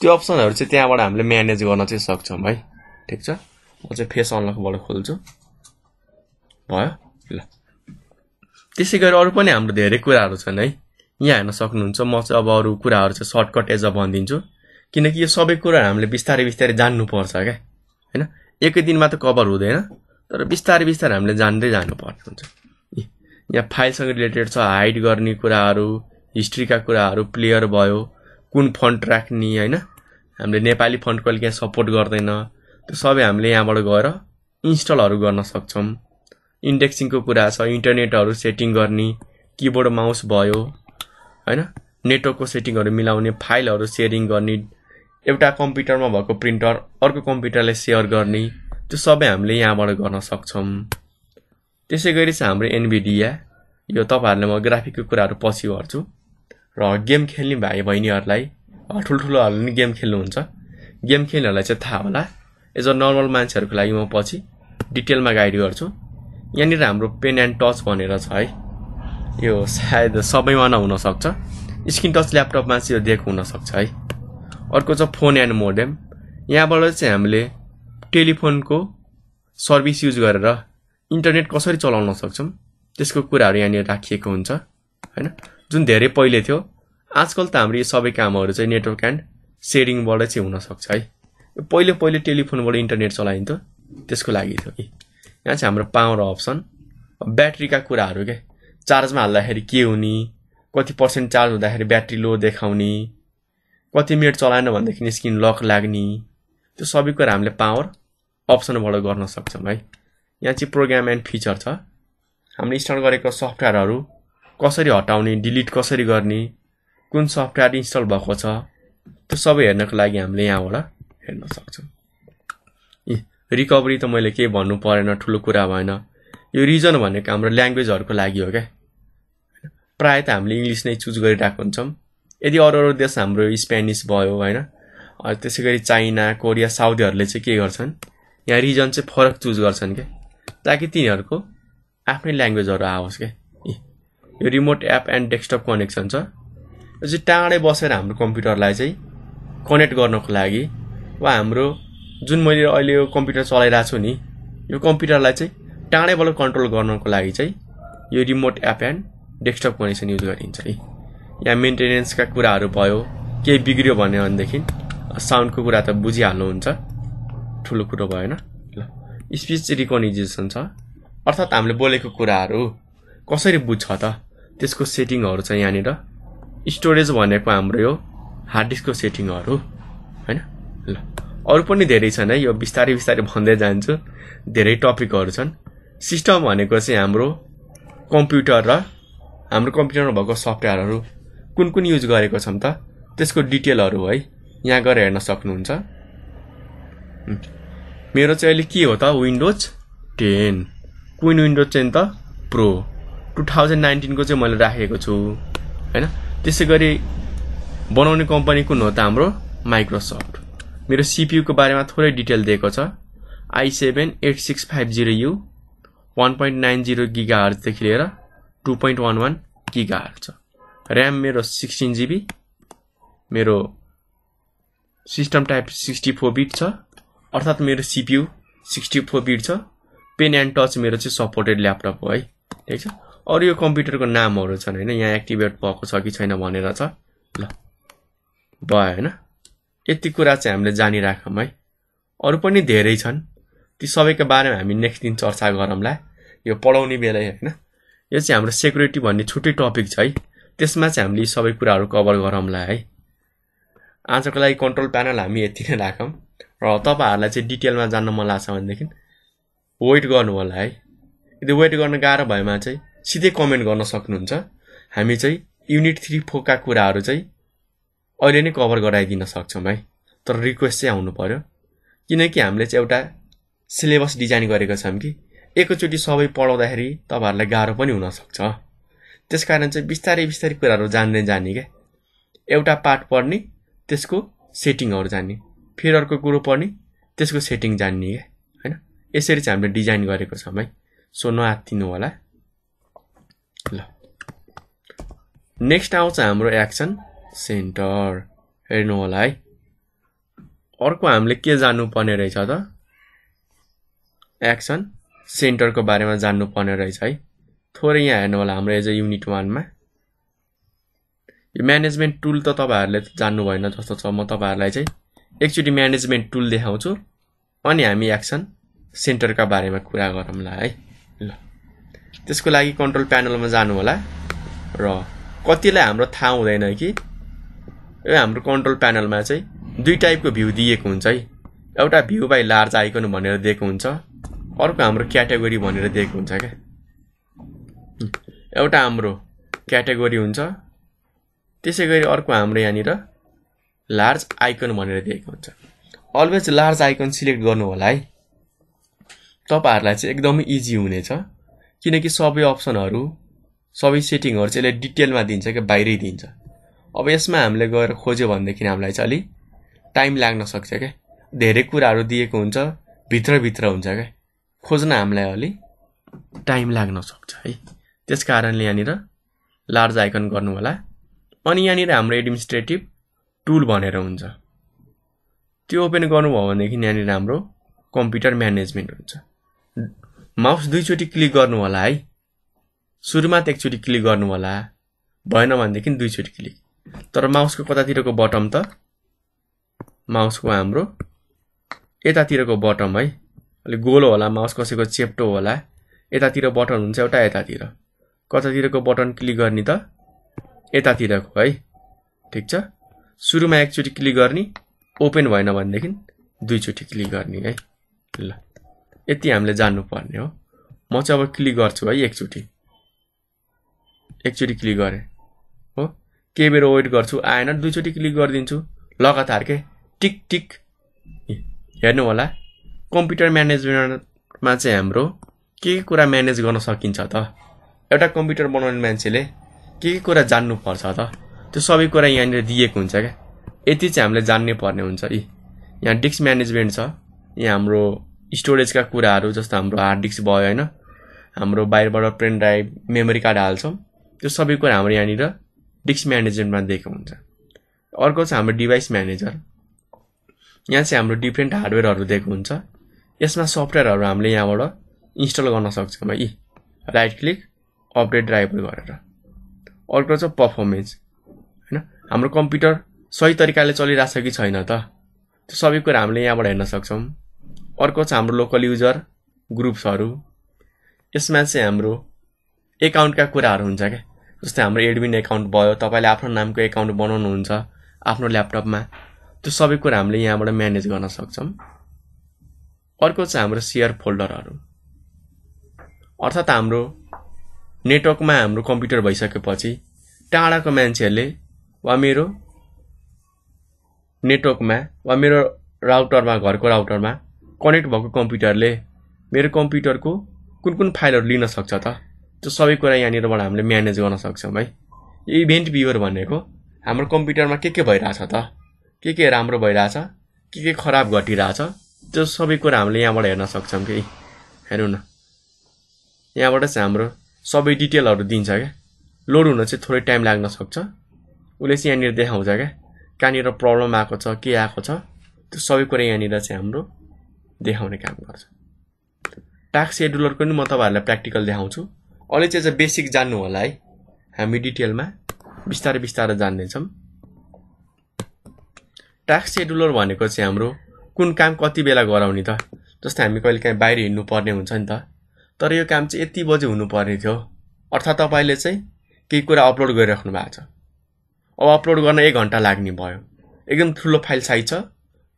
त्यो अप्सनहरू चाहिँ त्यहाँबाट हामीले म्यानेज गर्न चाहिँ सक्छौँ है ठिक छ म चाहिँ फेस अनलकबाट खोल्छु भयो ल त्यसै गरी अरू पनि हाम्रो धेरै कुराहरू छन् है यहाँ हेर्न सक्नुहुन्छ म चाहिँ अब अरू कुराहरू चाहिँ सर्टकट एज अ भनिदिन्छु किनकि यो सबै कुरा हामीले बिस्तारै बिस्तारै जान्नुपर्छ क्या होइन एकै दिनमा त कभर हुँदैन तर बिस्तारै बिस्तारै हामीले जान्दै जानुपर्ने हुन्छ यहाँ फाइलसँग रिलेटेड छ हाइड गर्ने कुराहरू हिस्ट्रीका कुराहरू प्लेयर भयो कुन फन्ड राख्ने होइन हामीले नेपाली फन्ड कहिले यहाँ सपोर्ट गर्दैन त्यो सबै हामीले यहाँबाट गएर इन्स्टलहरू गर्न सक्छौँ इन्डेक्सिङको कुरा छ इन्टरनेटहरू सेटिङ गर्ने किबोर्ड माउस भयो होइन नेटवर्कको सेटिङहरू मिलाउने फाइलहरू सेयरिङ गर्ने एउटा कम्प्युटरमा भएको प्रिन्टर अर्को कम्प्युटरलाई सेयर गर्ने त्यो सबै हामीले यहाँबाट गर्न सक्छौँ त्यसै गरी चाहिँ हाम्रो एनबिडिया यो तपाईँहरूले म ग्राफिकको कुराहरू पछि गर्छु र गेम खेल्ने भाइ बहिनीहरूलाई ठुल्ठुलोहरूले पनि गेम खेल्नुहुन्छ गेम खेल्नेहरूलाई चाहिँ थाहा होला एज अ नर्मल मान्छेहरूको लागि म पछि डिटेलमा गाइड गर्छु यहाँनिर हाम्रो पेन एन्ड टच भनेर छ है यो सायद सबैमा नहुनसक्छ स्क्रिन टच ल्यापटपमा चाहिँ यो दिएको हुनसक्छ है अर्को छ फोन एन्ड मोडेम यहाँबाट चाहिँ हामीले टेलिफोनको सर्भिस युज गरेर इन्टरनेट कसरी चलाउन सक्छौँ त्यसको कुराहरू यहाँनिर राखिएको हुन्छ होइन जुन धेरै पहिले थियो आजकल त हाम्रो यो सबै कामहरू चाहिँ नेटवर्क एन्ड सेयरिङबाट चाहिँ हुनसक्छ है पहिले पहिले टेलिफोनबाट इन्टरनेट चलाइन्थ्यो त्यसको लागि थियो कि यहाँ चाहिँ हाम्रो पावर अप्सन ब्याट्रीका कुराहरू के चार्जमा हाल्दाखेरि के हुने कति पर्सेन्ट चार्ज हुँदाखेरि ब्याट्री लो देखाउने कति मिनट चलाएन भनेदेखि स्किन लक लाग्ने त्यो सबै कुरा हामीले पावर अप्सनबाट गर्न सक्छौँ है यहाँ चाहिँ प्रोग्राम एन्ड फिचर छ हामीले इन्स्टल गरेको सफ्टवेयरहरू कसरी हटाउने डिलिट कसरी गर्ने कुन सफ्टवेयर इन्स्टल भएको छ त्यो सबै हेर्नको लागि हामीले यहाँबाट हेर्न सक्छौँ ए रिकभरी त मैले केही भन्नु परेन ठुलो कुरा भएन यो रिजन भनेको हाम्रो ल्याङ्ग्वेजहरूको लागि हो क्या प्रायः त हामीले इङ्ग्लिस नै चुज गरिरहेको हुन्छौँ यदि अरू अरू देश हाम्रो स्पेनिस भयो होइन त्यसै गरी चाइना कोरिया साउदीहरूले चाहिँ के गर्छन् यहाँ रिजन चाहिँ फरक चुज गर्छन् क्या ताकि तिनीहरूको आफ्नै ल्याङ्ग्वेजहरू आओस् क्या यो remote app and desktop connection छ यो चाहिँ टाढै बसेर हाम्रो कम्प्युटरलाई चाहिँ कनेक्ट गर्नको लागि वा हाम्रो जुन मैले अहिले यो कम्प्युटर चलाइरहेको छु नि यो कम्प्युटरलाई चाहिँ टाढैबाट कन्ट्रोल गर्नको लागि चाहिँ यो remote app and desktop connection use गरिन्छ है या मेन्टेनेन्सका कुराहरू भयो केही बिग्रियो भन्यो भनेदेखि साउन्डको कुरा त बुझिहाल्नुहुन्छ ठुलो कुरो भएन ल स्पिच रिकग्नाइजेसन छ अर्थात् हामीले बोलेको कुराहरू कसरी बुझ्छ त त्यसको सेटिङहरू छ यहाँनिर स्टोरेज भनेको हाम्रो यो हार्ड डिस्कको सेटिङहरू होइन ल अरू पनि धेरै छन् है यो बिस्तारै बिस्तारै भन्दै जान्छु धेरै टपिकहरू छन् सिस्टम भनेको चाहिँ हाम्रो कम्प्युटर र हाम्रो कम्प्युटरमा भएको सफ्टवेयरहरू कुन कुन युज गरेको छौँ त त्यसको डिटेलहरू है यहाँ गएर हेर्न सक्नुहुन्छ मेरो चाहिँ अहिले के हो त विन्डोज टेन कुन विन्डोज टेन त प्रो टु थाउजन्ड नाइन्टिनको चाहिँ मैले राखेको छु होइन त्यसै गरी बनाउने कम्पनी कुन हो त हाम्रो माइक्रोसफ्ट मेरो सिपियुको बारेमा थोरै डिटेल दिएको छ i seven eight six five zero U one point nine zero गिगाहरूदेखि लिएर टु पोइन्ट वान वान गिगाहरू छ ऱ्याम मेरो सिक्सटिन जिबी मेरो system type sixty four bit छ अर्थात् मेरो सिपियु सिक्सटी फोर बिट छ पेन एन्ड टच मेरो चाहिँ सपोर्टेड ल्यापटप हो है ठिक छ अरू यो कम्प्युटरको नामहरू छन् होइन यहाँ एक्टिभेट भएको छ कि छैन भनेर छ ल भयो होइन यति कुरा चाहिँ हामीले जानिराखौँ है अरू पनि धेरै छन् ती सबैको बारेमा हामी नेक्स्ट दिन चर्चा गरौँला यो पढाउने बेला होइन यो चाहिँ हाम्रो सेक्युरिटी भन्ने छुट्टै टपिक छ है त्यसमा चाहिँ हामीले सबै कुराहरू कभर गरौँला है आजको लागि कन्ट्रोल प्यानल हामी यति नै राखौँ र तपाईँहरूलाई चाहिँ डिटेलमा जान्न मन लाग्छ भनेदेखि वेट गर्नु होला है यदि वेट गर्न गाह्रो भएमा चाहिँ सिधै कमेन्ट गर्न सक्नुहुन्छ हामी चाहिँ युनिट थ्री फोरका कुराहरू चाहिँ अहिले नै कभर गराइदिन सक्छौँ है तर रिक्वेस्ट चाहिँ आउनु पऱ्यो किनकि हामीले चाहिँ एउटा सिलेबस डिजाइन गरेको छौँ कि एकैचोटि सबै पढाउँदाखेरि तपाईँहरूलाई गाह्रो पनि हुनसक्छ त्यस कारण चाहिँ बिस्तारै बिस्तारै कुराहरू जान्दै जाने क्या एउटा पार्ट पढ्ने त्यसको सेटिङहरू जान्ने फेरि अर्को कुरो पढ्ने त्यसको सेटिङ जान्ने क्या होइन यसरी चाहिँ हामीले डिजाइन गरेको छौँ है सो नआत्तिनु होला ल नेक्स्ट आउँछ हाम्रो एक्सन सेन्टर हेर्नु होला है अर्को हामीले के जान्नुपर्ने रहेछ त एक्सन सेन्टरको बारेमा जान्नुपर्ने रहेछ है थोरै यहाँ हेर्नु होला हाम्रो एज अ युनिट वानमा यो म्यानेजमेन्ट टुल त तपाईँहरूले जान्नु भएन जस्तो छ म तपाईँहरूलाई चाहिँ एकचोटि म्यानेजमेन्ट टुल देखाउँछु अनि हामी एक्सन सेन्टरका बारेमा कुरा गरौँला है ल त्यसको लागि कन्ट्रोल प्यानलमा जानु होला र कतिलाई हाम्रो थाहा हुँदैन कि यो हाम्रो कन्ट्रोल प्यानलमा चाहिँ दुई टाइपको भ्यू दिएको हुन्छ है एउटा भ्यू बाई लार्ज आइकन भनेर दिएको हुन्छ अर्को हाम्रो क्याटेगोरी भनेर दिएको हुन्छ क्या एउटा हाम्रो क्याटेगोरी हुन्छ त्यसै गरी अर्को हाम्रो यहाँनिर लार्ज आइकन भनेर दिएको हुन्छ अलवेज लार्ज आइकन सिलेक्ट गर्नु होला है तपाईँहरूलाई चाहिँ एकदमै इजी हुनेछ किनकि सबै अप्सनहरू सबै सेटिङहरू चाहिँ यसले डिटेलमा दिन्छ क्या बाहिरै दिन्छ अब यसमा हामीले गएर खोज्यो भनेदेखि हामीलाई चाहिँ अलिक टाइम लाग्न सक्छ क्या धेरै कुराहरू दिएको हुन्छ भित्रभित्र हुन्छ क्या खोज्न हामीलाई अलिक टाइम लाग्न सक्छ है त्यस कारणले यहाँनिर लार्ज आइकन गर्नुहोला अनि यहाँनिर हाम्रो एडमिनिस्ट्रेटिभ टुल भनेर हुन्छ त्यो ओपन गर्नुभयो भनेदेखि यहाँनिर हाम्रो कम्प्युटर म्यानेजमेन्ट हुन्छ माउस दुईचोटि क्लिक गर्नु होला है सुरुमा त एकचोटि क्लिक गर्नु होला भएन भनेदेखि दुईचोटि क्लिक तर माउसको कतातिरको बटम त माउसको हाम्रो यतातिरको बटम है अलिक गोलो होला माउस कसैको चेप्टो होला यतातिर बटन हुन्छ एउटा यतातिर कतातिरको बटन क्लिक गर्ने त यतातिरको है ठिक छ सुरुमा एकचोटि क्लिक गर्ने ओपन भएन भनेदेखि दुईचोटि क्लिक गर्ने है ल यति हामीले जान्नुपर्ने हो म चाहिँ अब क्लिक गर्छु है एकचोटि एकचोटि क्लिक गरेँ हो केही बेर वेट गर्छु आएन दुईचोटि क्लिक गरिदिन्छु लगातार के टिक टिक हेर्नु होला कम्प्युटर म्यानेजमेन्टमा चाहिँ हाम्रो के कुरा म्यानेज गर्न सकिन्छ त एउटा कम्प्युटर बनाउने मान्छेले के के कुरा जान्नुपर्छ त त्यो सबै कुरा यहाँनिर दिएको हुन्छ क्या यति चाहिँ हामीले जान्नै पर्ने हुन्छ यी यहाँ डिस्क म्यानेजमेन्ट छ यहाँ हाम्रो स्टोरेजका कुराहरू जस्तो हाम्रो हार्ड डिस्क भयो होइन हाम्रो बाहिरबाट पेन ड्राइभ मेमोरी कार्ड हाल्छौँ त्यो सबै कुरा हाम्रो यहाँनिर डिस्क म्यानेजमेन्टमा दिएको हुन्छ अर्को छ हाम्रो डिभाइस म्यानेजर यहाँ चाहिँ हाम्रो डिफ्रेन्ट हार्डवेयरहरू दिएको हुन्छ यसमा सफ्टवेयरहरू हामीले यहाँबाट इन्स्टल गर्न सक्छौँ है राइट क्लिक अपडेट ड्राइभर गरेर अर्को छ पर्फर्मेन्स होइन हाम्रो कम्प्युटर सही तरिकाले चलिरहेको छ कि छैन त त्यो सबै कुरा हामीले यहाँबाट हेर्न सक्छौँ अर्को छ हाम्रो लोकल युजर ग्रुप्सहरू यसमा चाहिँ हाम्रो एकाउन्टका कुराहरू हुन्छ क्या जस्तै हाम्रो एडमिन एकाउन्ट भयो तपाईँले आफ्नो नामको एकाउन्ट बनाउनुहुन्छ आफ्नो ल्यापटपमा त्यो सबै कुरा हामीले यहाँबाट म्यानेज गर्न सक्छौँ अर्को चाहिँ हाम्रो सेयर फोल्डरहरू अर्थात् हाम्रो नेटवर्कमा हाम्रो कम्प्युटर भइसकेपछि टाढाको मान्छेहरूले वा मेरो नेटवर्कमा वा मेरो राउटरमा घरको राउटरमा कनेक्ट भएको कम्प्युटरले मेरो कम्प्युटरको कुन कुन फाइलहरू लिन सक्छ त त्यो सबै कुरा यहाँनिरबाट हामीले म्यानेज गर्न सक्छौँ है यो इभेन्ट भ्युवर भनेको हाम्रो कम्प्युटरमा के के भइरहेछ त के के राम्रो भइरहेछ के के खराब घटिरहेछ त्यो सबै कुरा हामीले यहाँबाट हेर्न सक्छौँ कि हेरौँ न यहाँबाट चाहिँ हाम्रो सबै डिटेलहरू दिन्छ क्या लोड हुन चाहिँ थोरै टाइम लाग्न सक्छ उसले चाहिँ यहाँनिर देखाउँछ क्या कहाँनिर प्रब्लम आएको छ के आएको छ त्यो सबै कुरा यहाँनिर चाहिँ हाम्रो देखाउने काम गर्छ टास्क सेड्युलरको पनि म तपाईँहरूलाई प्र्याक्टिकल देखाउँछु अहिले चाहिँ चाहिँ बेसिक जान्नु होला है हामी डिटेलमा बिस्तारै बिस्तारै जान्नेछौँ टास्क सेड्युलर भनेको चाहिँ हाम्रो कुन काम कति बेला गराउने त जस्तै हामी कहिले काहीँ बाहिर हिँड्नु पर्ने हुन्छ नि त तर यो काम चाहिँ यति बजी हुनुपर्ने थियो अर्थात् तपाईँले चाहिँ केही कुरा अपलोड गरिराख्नु भएको छ अब अपलोड गर्न एक घन्टा लाग्ने भयो एकदम ठुलो फाइल साइज छ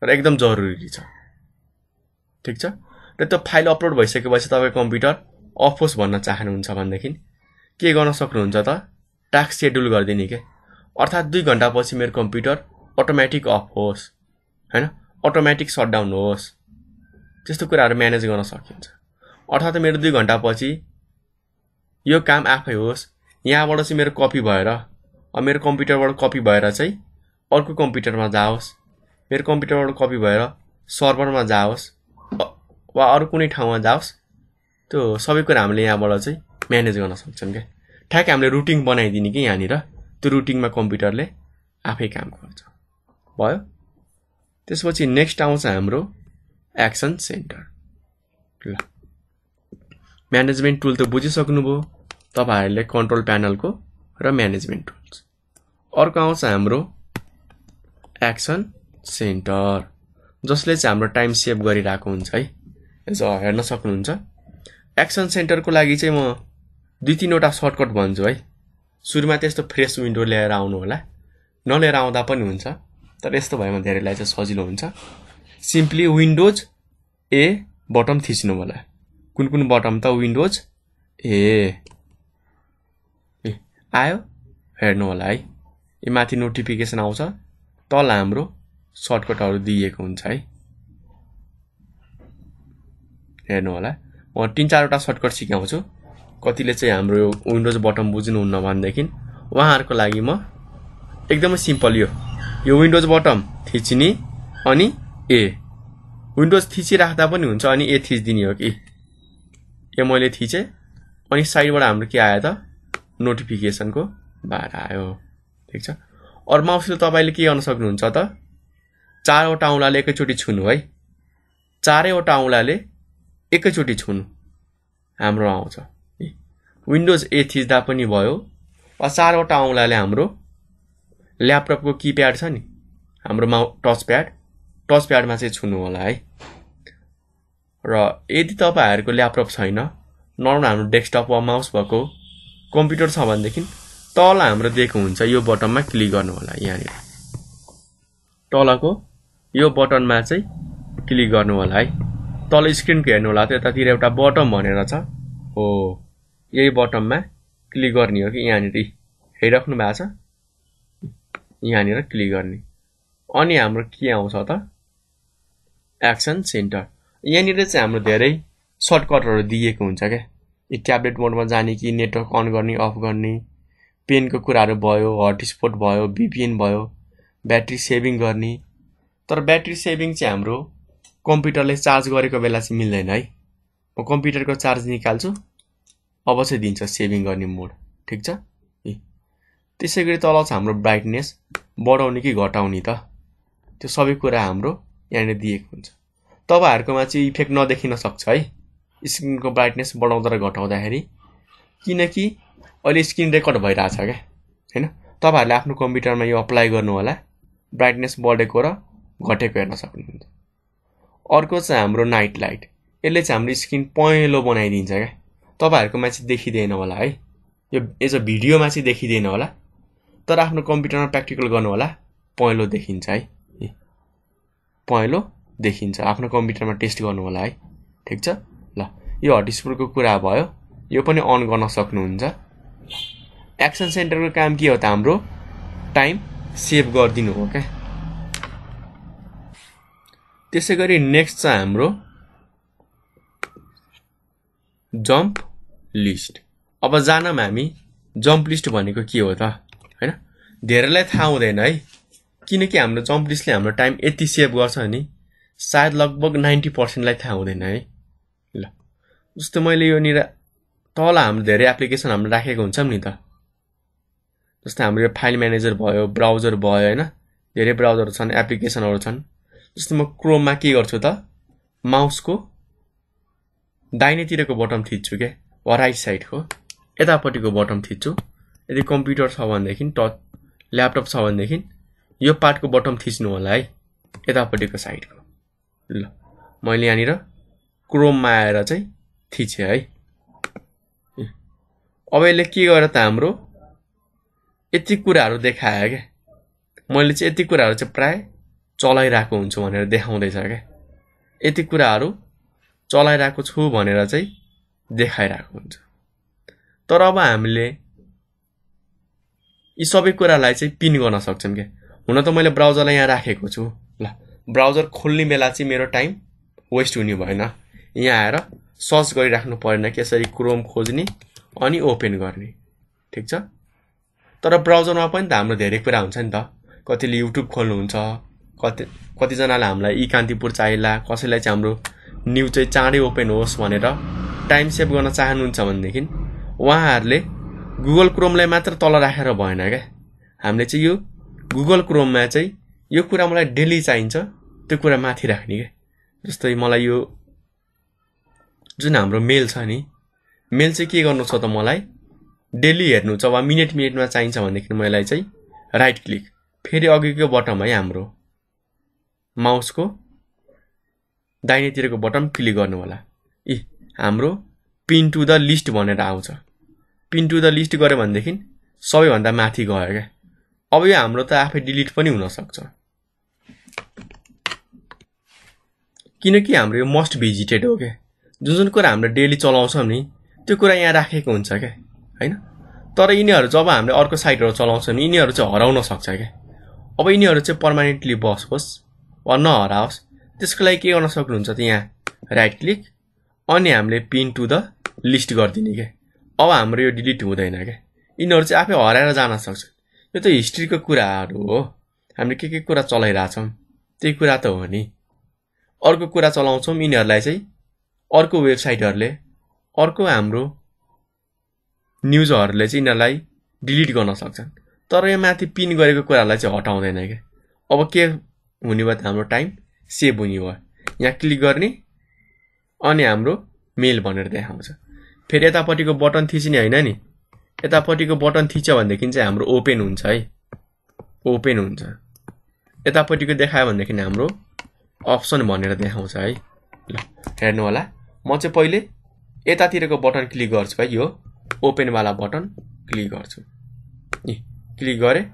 र एकदम जरुरी छ ठिक छ र त्यो फाइल अपलोड भइसकेपछि तपाईँ कम्प्युटर अफ होस् भन्न चाहनुहुन्छ भनेदेखि के गर्न सक्नुहुन्छ त टास्क सेड्युल गरिदिने के अर्थात् दुई घन्टापछि मेरो कम्प्युटर अटोमेटिक अफ होस् होइन अटोमेटिक सटडाउन होस् त्यस्तो कुराहरू म्यानेज गर्न सकिन्छ अर्थात् मेरो दुई घन्टापछि यो काम आफै होस् यहाँबाट चाहिँ मेरो कपी भएर मेरो कम्प्युटरबाट कपी भएर चाहिँ अर्को कम्प्युटरमा जाओस् मेरो कम्प्युटरबाट कपी भएर सर्भरमा जाओस् वा अरू कुनै ठाउँमा जाओस् त्यो सबै कुरा हामीले यहाँबाट चाहिँ म्यानेज गर्न सक्छौँ क्या ठ्याक्कै हामीले रुटिङ बनाइदिने कि यहाँनिर त्यो रुटिङमा कम्प्युटरले आफै काम गर्छ भयो त्यसपछि नेक्स्ट आउँछ हाम्रो एक्सन सेन्टर ल म्यानेजमेन्ट टुल त बुझिसक्नुभयो तपाईँहरूले कन्ट्रोल प्यानलको र म्यानेजमेन्ट टुल्स अर्को आउँछ हाम्रो एक्सन सेन्टर जसले चाहिँ हाम्रो टाइम सेभ गरिरहेको हुन्छ है यसो हेर्न सक्नुहुन्छ एक्सन सेन्टरको लागि चाहिँ म दुई तिनवटा सर्टकट भन्छु है सुरुमा त्यस्तो फ्रेस विन्डो ल्याएर आउनु होला नलिएर आउँदा पनि हुन्छ तर यस्तो भएमा धेरैलाई चाहिँ सजिलो हुन्छ सिम्पली विन्डोज ए बटम थिच्नु होला कुन कुन बटन त विन्डोज ए ए आयो हेर्नु होला है ए माथि नोटिफिकेसन आउँछ तल हाम्रो सर्टकटहरू दिइएको हुन्छ है हेर्नु होला म तिन चारवटा सर्टकट सिकाउँछु कतिले चाहिँ हाम्रो यो विन्डोज बटन बुझ्नुहुन्न भनेदेखि उहाँहरूको लागि म एकदमै सिम्पल यो यो विन्डोज बटम थिचिने अनि ए विन्डोज थिचिराख्दा पनि हुन्छ अनि ए थिचिदिने हो कि यो मैले थिचेँ अनि साइडबाट हाम्रो के आयो त नोटिफिकेसनको बार आयो ठिक छ अरू माउसले तपाईँले के गर्न सक्नुहुन्छ त चारवटा औँलाले एकैचोटि छुनु है चारैवटा औँलाले एकैचोटि छुनु हाम्रो आउँछ विन्डोज ए थिच्दा पनि भयो चारवटा औँलाले हाम्रो ल्यापटपको किप्याड छ नि हाम्रो माउ टच प्याड टच प्याडमा चाहिँ छुनु होला है र यदि तपाईँहरूको ल्यापटप छैन नर्मल हाम्रो डेस्कटप वा माउस भएको कम्प्युटर छ भनेदेखि तल हाम्रो दिएको हुन्छ यो बटनमा क्लिक गर्नु होला यहाँनिर तलको यो बटनमा चाहिँ क्लिक गर्नु होला है तल स्क्रिनको हेर्नु होला यतातिर एउटा बटन भनेर छ हो यही बटनमा क्लिक गर्ने हो कि यहाँनिर हेरिराख्नु भएको छ यहाँनिर क्लिक गर्ने अनि हाम्रो के आउँछ त एक्सन सेन्टर यहाँनिर चाहिँ हाम्रो धेरै सर्टकटहरू दिएको हुन्छ क्या यो ट्याब्लेट मोडमा जाने कि नेटवर्क अन गर्ने अफ गर्ने पेनको कुराहरू भयो हटस्पट भयो भिपिएन भयो ब्याट्री सेभिङ गर्ने तर ब्याट्री सेभिङ चाहिँ हाम्रो कम्प्युटरले चार्ज गरेको बेला चाहिँ मिल्दैन है म कम्प्युटरको चार्ज निकाल्छु अब चाहिँ दिन्छ सेभिङ गर्ने मोड ठिक छ ए त्यसै गरी तल छ हाम्रो ब्राइटनेस बढाउने कि घटाउने त त्यो सबै कुरा हाम्रो यहाँनिर दिएको हुन्छ तपाईँहरूकोमा चाहिँ इफेक्ट नदेखिन सक्छ है स्क्रिनको ब्राइटनेस बढाउँदा र घटाउँदाखेरि किनकि अहिले स्क्रिन रेकर्ड भइरहेछ क्या होइन तपाईँहरूले आफ्नो कम्प्युटरमा यो अप्लाई गर्नु होला ब्राइटनेस बढेको र घटेको हेर्न सक्नुहुन्छ अर्को चाहिँ हाम्रो नाइट लाइट यसले चाहिँ हाम्रो स्क्रिन पहेँलो बनाइदिन्छ क्या तपाईँहरूकोमा चाहिँ देखिँदैन होला है यो एज अ भिडियोमा चाहिँ देखिँदैन होला तर आफ्नो कम्प्युटरमा प्र्याक्टिकल गर्नु होला पहेँलो देखिन्छ है पहेँलो देखिन्छ आफ्नो कम्प्युटरमा टेस्ट गर्नु होला है ठिक छ ल यो हट हटस्पोटको कुरा भयो यो पनि अन गर्न सक्नुहुन्छ एक्सन सेन्टरको काम के हो त हाम्रो टाइम सेभ गरिदिनु हो क्या त्यसै गरी नेक्स्ट छ हाम्रो जम्प लिस्ट अब जानम हामी जम्प लिस्ट भनेको के हो त होइन धेरैलाई थाहा हुँदैन है किनकि हाम्रो जम्प लिस्टले हाम्रो टाइम यति सेभ गर्छ नि सायद लगभग नाइन्टी पर्सेन्टलाई थाहा हुँदैन है ल जस्तो मैले यो निरा तल हाम्रो धेरै एप्लिकेसन हाम्रो राखेको हुन्छौँ नि त जस्तो हाम्रो फाइल म्यानेजर भयो ब्राउजर भयो होइन धेरै ब्राउजरहरू छन् एप्लिकेसनहरू छन् जस्तो म क्रोममा के गर्छु त माउसको दाहिनेतिरको बटन थिच्छु क्या वा राइट साइडको यतापट्टिको बटन थिच्छु यदि कम्प्युटर छ भनेदेखि टच ल्यापटप छ भनेदेखि यो पार्टको बटन थिच्नु होला है यतापट्टिको साइडको ल मैले यहाँनिर क्रोममा आएर चाहिँ थिचेँ है अब यसले के गर्यो त हाम्रो यति कुराहरू देखायो क्या मैले चाहिँ यति कुराहरू चाहिँ प्राय चलाइरहेको हुन्छु भनेर देखाउँदैछ क्या यति कुराहरू चलाइरहेको छु भनेर चाहिँ देखाइरहेको हुन्छ तर अब हामीले यी सबै कुरालाई चाहिँ पिन गर्न सक्छौँ क्या हुन त मैले ब्राउजरलाई यहाँ राखेको छु ब्राउजर खोल्ने बेला चाहिँ मेरो टाइम वेस्ट हुने भएन यहाँ आएर सर्च गरिराख्नु परेन कि यसरी क्रोम खोज्ने अनि ओपन गर्ने ठिक छ तर ब्राउजरमा पनि त हाम्रो धेरै कुरा हुन्छ नि त कतिले युट्युब खोल्नुहुन्छ कति कतिजनालाई हामीलाई ई कान्तिपुर चाहिला कसैलाई चाहिँ हाम्रो न्यु चाहिँ चाँडै ओपन होस् भनेर टाइम सेभ गर्न चाहनुहुन्छ भनेदेखि उहाँहरूले गुगल क्रोमलाई मात्र तल राखेर भएन क्या हामीले चाहिँ यो गुगल क्रोममा चाहिँ यो कुरा मलाई डेली चाहिन्छ त्यो कुरा माथि राख्ने क्या जस्तै मलाई यो जुन हाम्रो मेल छ नि मेल चाहिँ के गर्नु छ त मलाई डेली हेर्नु छ वा मिनेट मिनेटमा चाहिन्छ भनेदेखि मलाई चाहिँ राइट क्लिक फेरि अघिको बटम है हाम्रो माउसको दाहिनेतिरको बटन क्लिक गर्नु होला ए हाम्रो पिन टु द लिस्ट भनेर आउँछ पिन टु द लिस्ट गऱ्यो भनेदेखि सबैभन्दा माथि गयो क्या अब यो हाम्रो त आफै डिलिट पनि हुनसक्छ किनकि हाम्रो यो मस्ट भिजिटेड हो क्या जुन जुन कुरा हामीले डेली चलाउँछौँ नि त्यो कुरा यहाँ राखेको हुन्छ क्या होइन तर यिनीहरू जब हामीले अर्को साइडहरू चलाउँछौँ नि यिनीहरू चाहिँ हराउन सक्छ क्या अब यिनीहरू चाहिँ पर्मानेन्टली बसोस् वा नहराओस् त्यसको लागि के गर्न सक्नुहुन्छ त यहाँ राइट क्लिक अनि हामीले पिन टु द लिस्ट गरिदिने क्या अब हाम्रो यो डिलिट हुँदैन क्या यिनीहरू चाहिँ आफै हराएर जान सक्छ यो त हिस्ट्रीको कुराहरू हो हामीले के के कुरा चलाइरहेछौँ त्यही कुरा त हो नि अर्को कुरा चलाउँछौँ यिनीहरूलाई चाहिँ अर्को वेबसाइटहरूले अर्को हाम्रो न्युजहरूले चाहिँ यिनीहरूलाई डिलिट गर्न सक्छन् तर यो माथि पिन गरेको कुरालाई चाहिँ हटाउँदैन क्या अब के हुने भयो त हाम्रो टाइम सेभ हुने भयो यहाँ क्लिक गर्ने अनि हाम्रो मेल भनेर देखाउँछ फेरि यतापट्टिको बटन थिच्ने होइन नि यतापट्टिको बटन थिच्यो भनेदेखि चाहिँ हाम्रो ओपन हुन्छ है ओपन हुन्छ यतापट्टिको देखायो भनेदेखि हाम्रो अप्सन भनेर देखाउँछ है ल हेर्नु होला म चाहिँ पहिले यतातिरको बटन क्लिक गर्छु है यो ओपनवाला बटन क्लिक गर्छु ए क्लिक गरेँ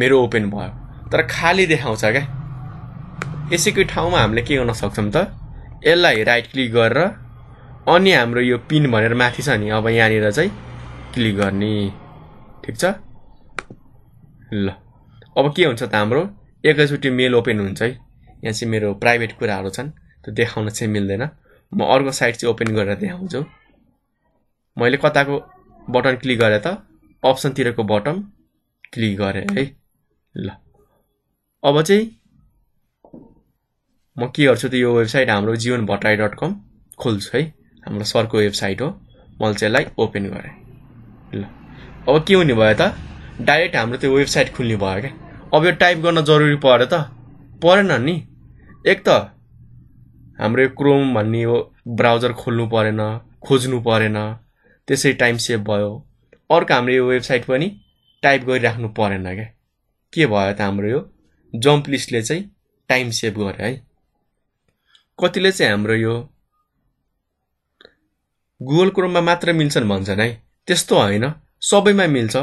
मेरो ओपन भयो तर खाली देखाउँछ क्या यसैको ठाउँमा हामीले के गर्न सक्छौँ त यसलाई राइट क्लिक गरेर अनि हाम्रो यो पिन भनेर माथि छ नि अब यहाँनिर चाहिँ क्लिक गर्ने ठिक छ ल अब के हुन्छ त हाम्रो एकैचोटि मेल ओपन हुन्छ है यहाँ चाहिँ मेरो प्राइभेट कुराहरू छन् त्यो देखाउन चाहिँ मिल्दैन म अर्को साइट चाहिँ ओपन गरेर देखाउँछु मैले कताको बटन क्लिक गरेँ त अप्सनतिरको बटन क्लिक गरेँ है ल अब चाहिँ म के गर्छु त यो वेबसाइट हाम्रो जीवन भट्टराई डट कम खोल्छु है हाम्रो सरको वेबसाइट हो मैले चाहिँ यसलाई ओपन गरेँ ल अब के हुने भयो त डाइरेक्ट हाम्रो त्यो वेबसाइट खुल्ने भयो क्या अब यो टाइप गर्न जरुरी पऱ्यो त परेन नि एक त हाम्रो यो क्रोम भन्ने यो ब्राउजर खोल्नु परेन खोज्नु परेन त्यसै टाइम सेभ भयो अर्को हाम्रो यो वेबसाइट पनि टाइप गरिराख्नु परेन क्या के भयो त हाम्रो यो जम्प लिस्टले चाहिँ टाइम सेभ गर्यो है कतिले चाहिँ हाम्रो यो गुगल क्रोममा मात्र मिल्छन् भन्छन् है त्यस्तो होइन सबैमा मिल्छ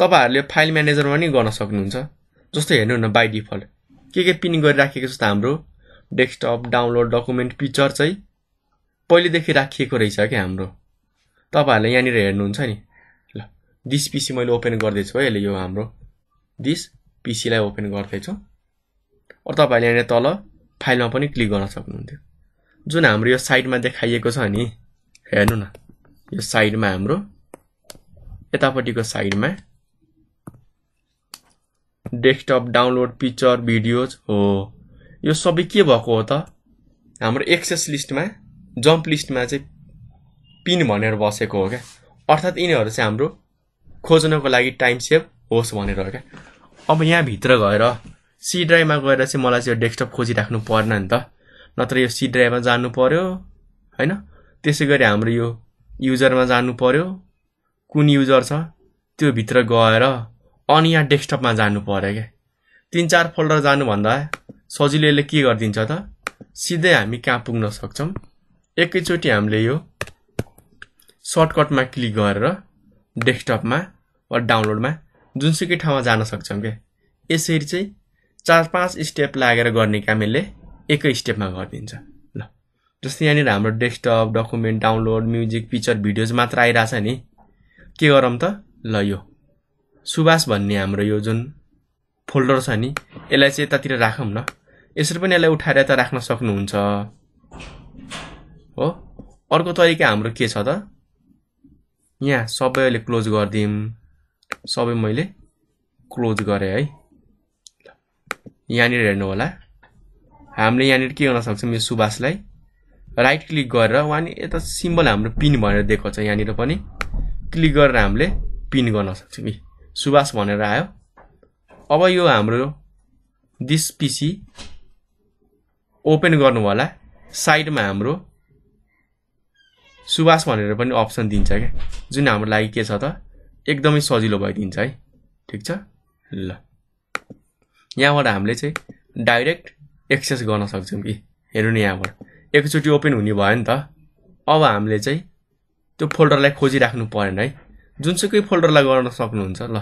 तपाईँहरूले फाइल म्यानेजरमा पनि गर्न सक्नुहुन्छ जस्तो हेर्नु न बाई डिफल्ट के के पिन गरिराखेको छ त हाम्रो डेस्कटप डाउनलोड डकुमेन्ट पिक्चर चाहिँ पहिलेदेखि राखिएको रहेछ क्या हाम्रो तपाईँहरूले यहाँनिर हेर्नुहुन्छ नि ल दिस पिसी मैले ओपन गर्दैछु है अहिले यो हाम्रो दिस पिसीलाई ओपन गर्दैछु अरू तपाईँहरूले यहाँनिर तल फाइलमा पनि क्लिक गर्न सक्नुहुन्थ्यो जुन हाम्रो यो साइडमा देखाइएको छ नि हेर्नु न यो साइडमा हाम्रो यतापट्टिको साइडमा डेस्कटप डाउनलोड पिक्चर भिडियोज हो यो सबै के भएको हो त हाम्रो एक्सेस लिस्टमा जम्प लिस्टमा चाहिँ पिन भनेर बसेको हो क्या अर्थात् यिनीहरू चाहिँ हाम्रो खोज्नको लागि टाइम सेभ होस् भनेर हो क्या अब यहाँभित्र गएर सी ड्राइभमा गएर चाहिँ मलाई चाहिँ यो डेस्कटप खोजिराख्नु पर्न नि त नत्र यो सी ड्राइभमा जानु पर्यो होइन त्यसै गरी हाम्रो यो युजरमा जानु पर्यो कुन युजर छ त्यो भित्र गएर अनि यहाँ डेस्कटपमा जानु पऱ्यो क्या तिन चार फोल्डर जानुभन्दा सजिलैले के गरिदिन्छ त सिधै हामी कहाँ पुग्न सक्छौँ एकैचोटि हामीले यो सर्टकटमा क्लिक गरेर डेस्कटपमा वा डाउनलोडमा जुनसुकै ठाउँमा जान सक्छौँ क्या यसरी चाहिँ चार पाँच स्टेप लागेर गर्ने काम यसले एकै स्टेपमा गरिदिन्छ ल जस्तै यहाँनिर हाम्रो desktop document download music picture videos मात्र आइरहेछ नि के गरौँ त ल यो सुबास भन्ने हाम्रो यो जुन फोल्डर छ नि यसलाई चाहिँ यतातिर राखौँ न यसरी पनि यसलाई उठाएर यता राख्न सक्नुहुन्छ हो अर्को तरिका हाम्रो के छ त यहाँ सबै अहिले क्लोज गरिदिउँ सबै मैले क्लोज गरेँ है यहाँनिर हेर्नु होला हामीले यहाँनिर के गर्न सक्छौँ यो सुभाषलाई राइट क्लिक गरेर उहाँनिर यता सिम्बल हाम्रो पिन भनेर दिएको छ यहाँनिर पनि क्लिक गरेर हामीले पिन गर्न सक्छौँ सुवास भनेर आयो अब यो हाम्रो दिस पिसी ओपन गर्नु होला साइडमा हाम्रो सुवास भनेर पनि अप्सन दिन्छ क्या जुन हाम्रो लागि के छ त एकदमै सजिलो भइदिन्छ है ठिक छ ल यहाँबाट हामीले चाहिँ डाइरेक्ट एक्सेस गर्न सक्छौँ कि हेर्नु नि यहाँबाट एकचोटि ओपन हुने भयो नि त अब हामीले चाहिँ त्यो फोल्डरलाई खोजिराख्नु परेन है जुनसुकै फोल्डरलाई गर्न सक्नुहुन्छ ल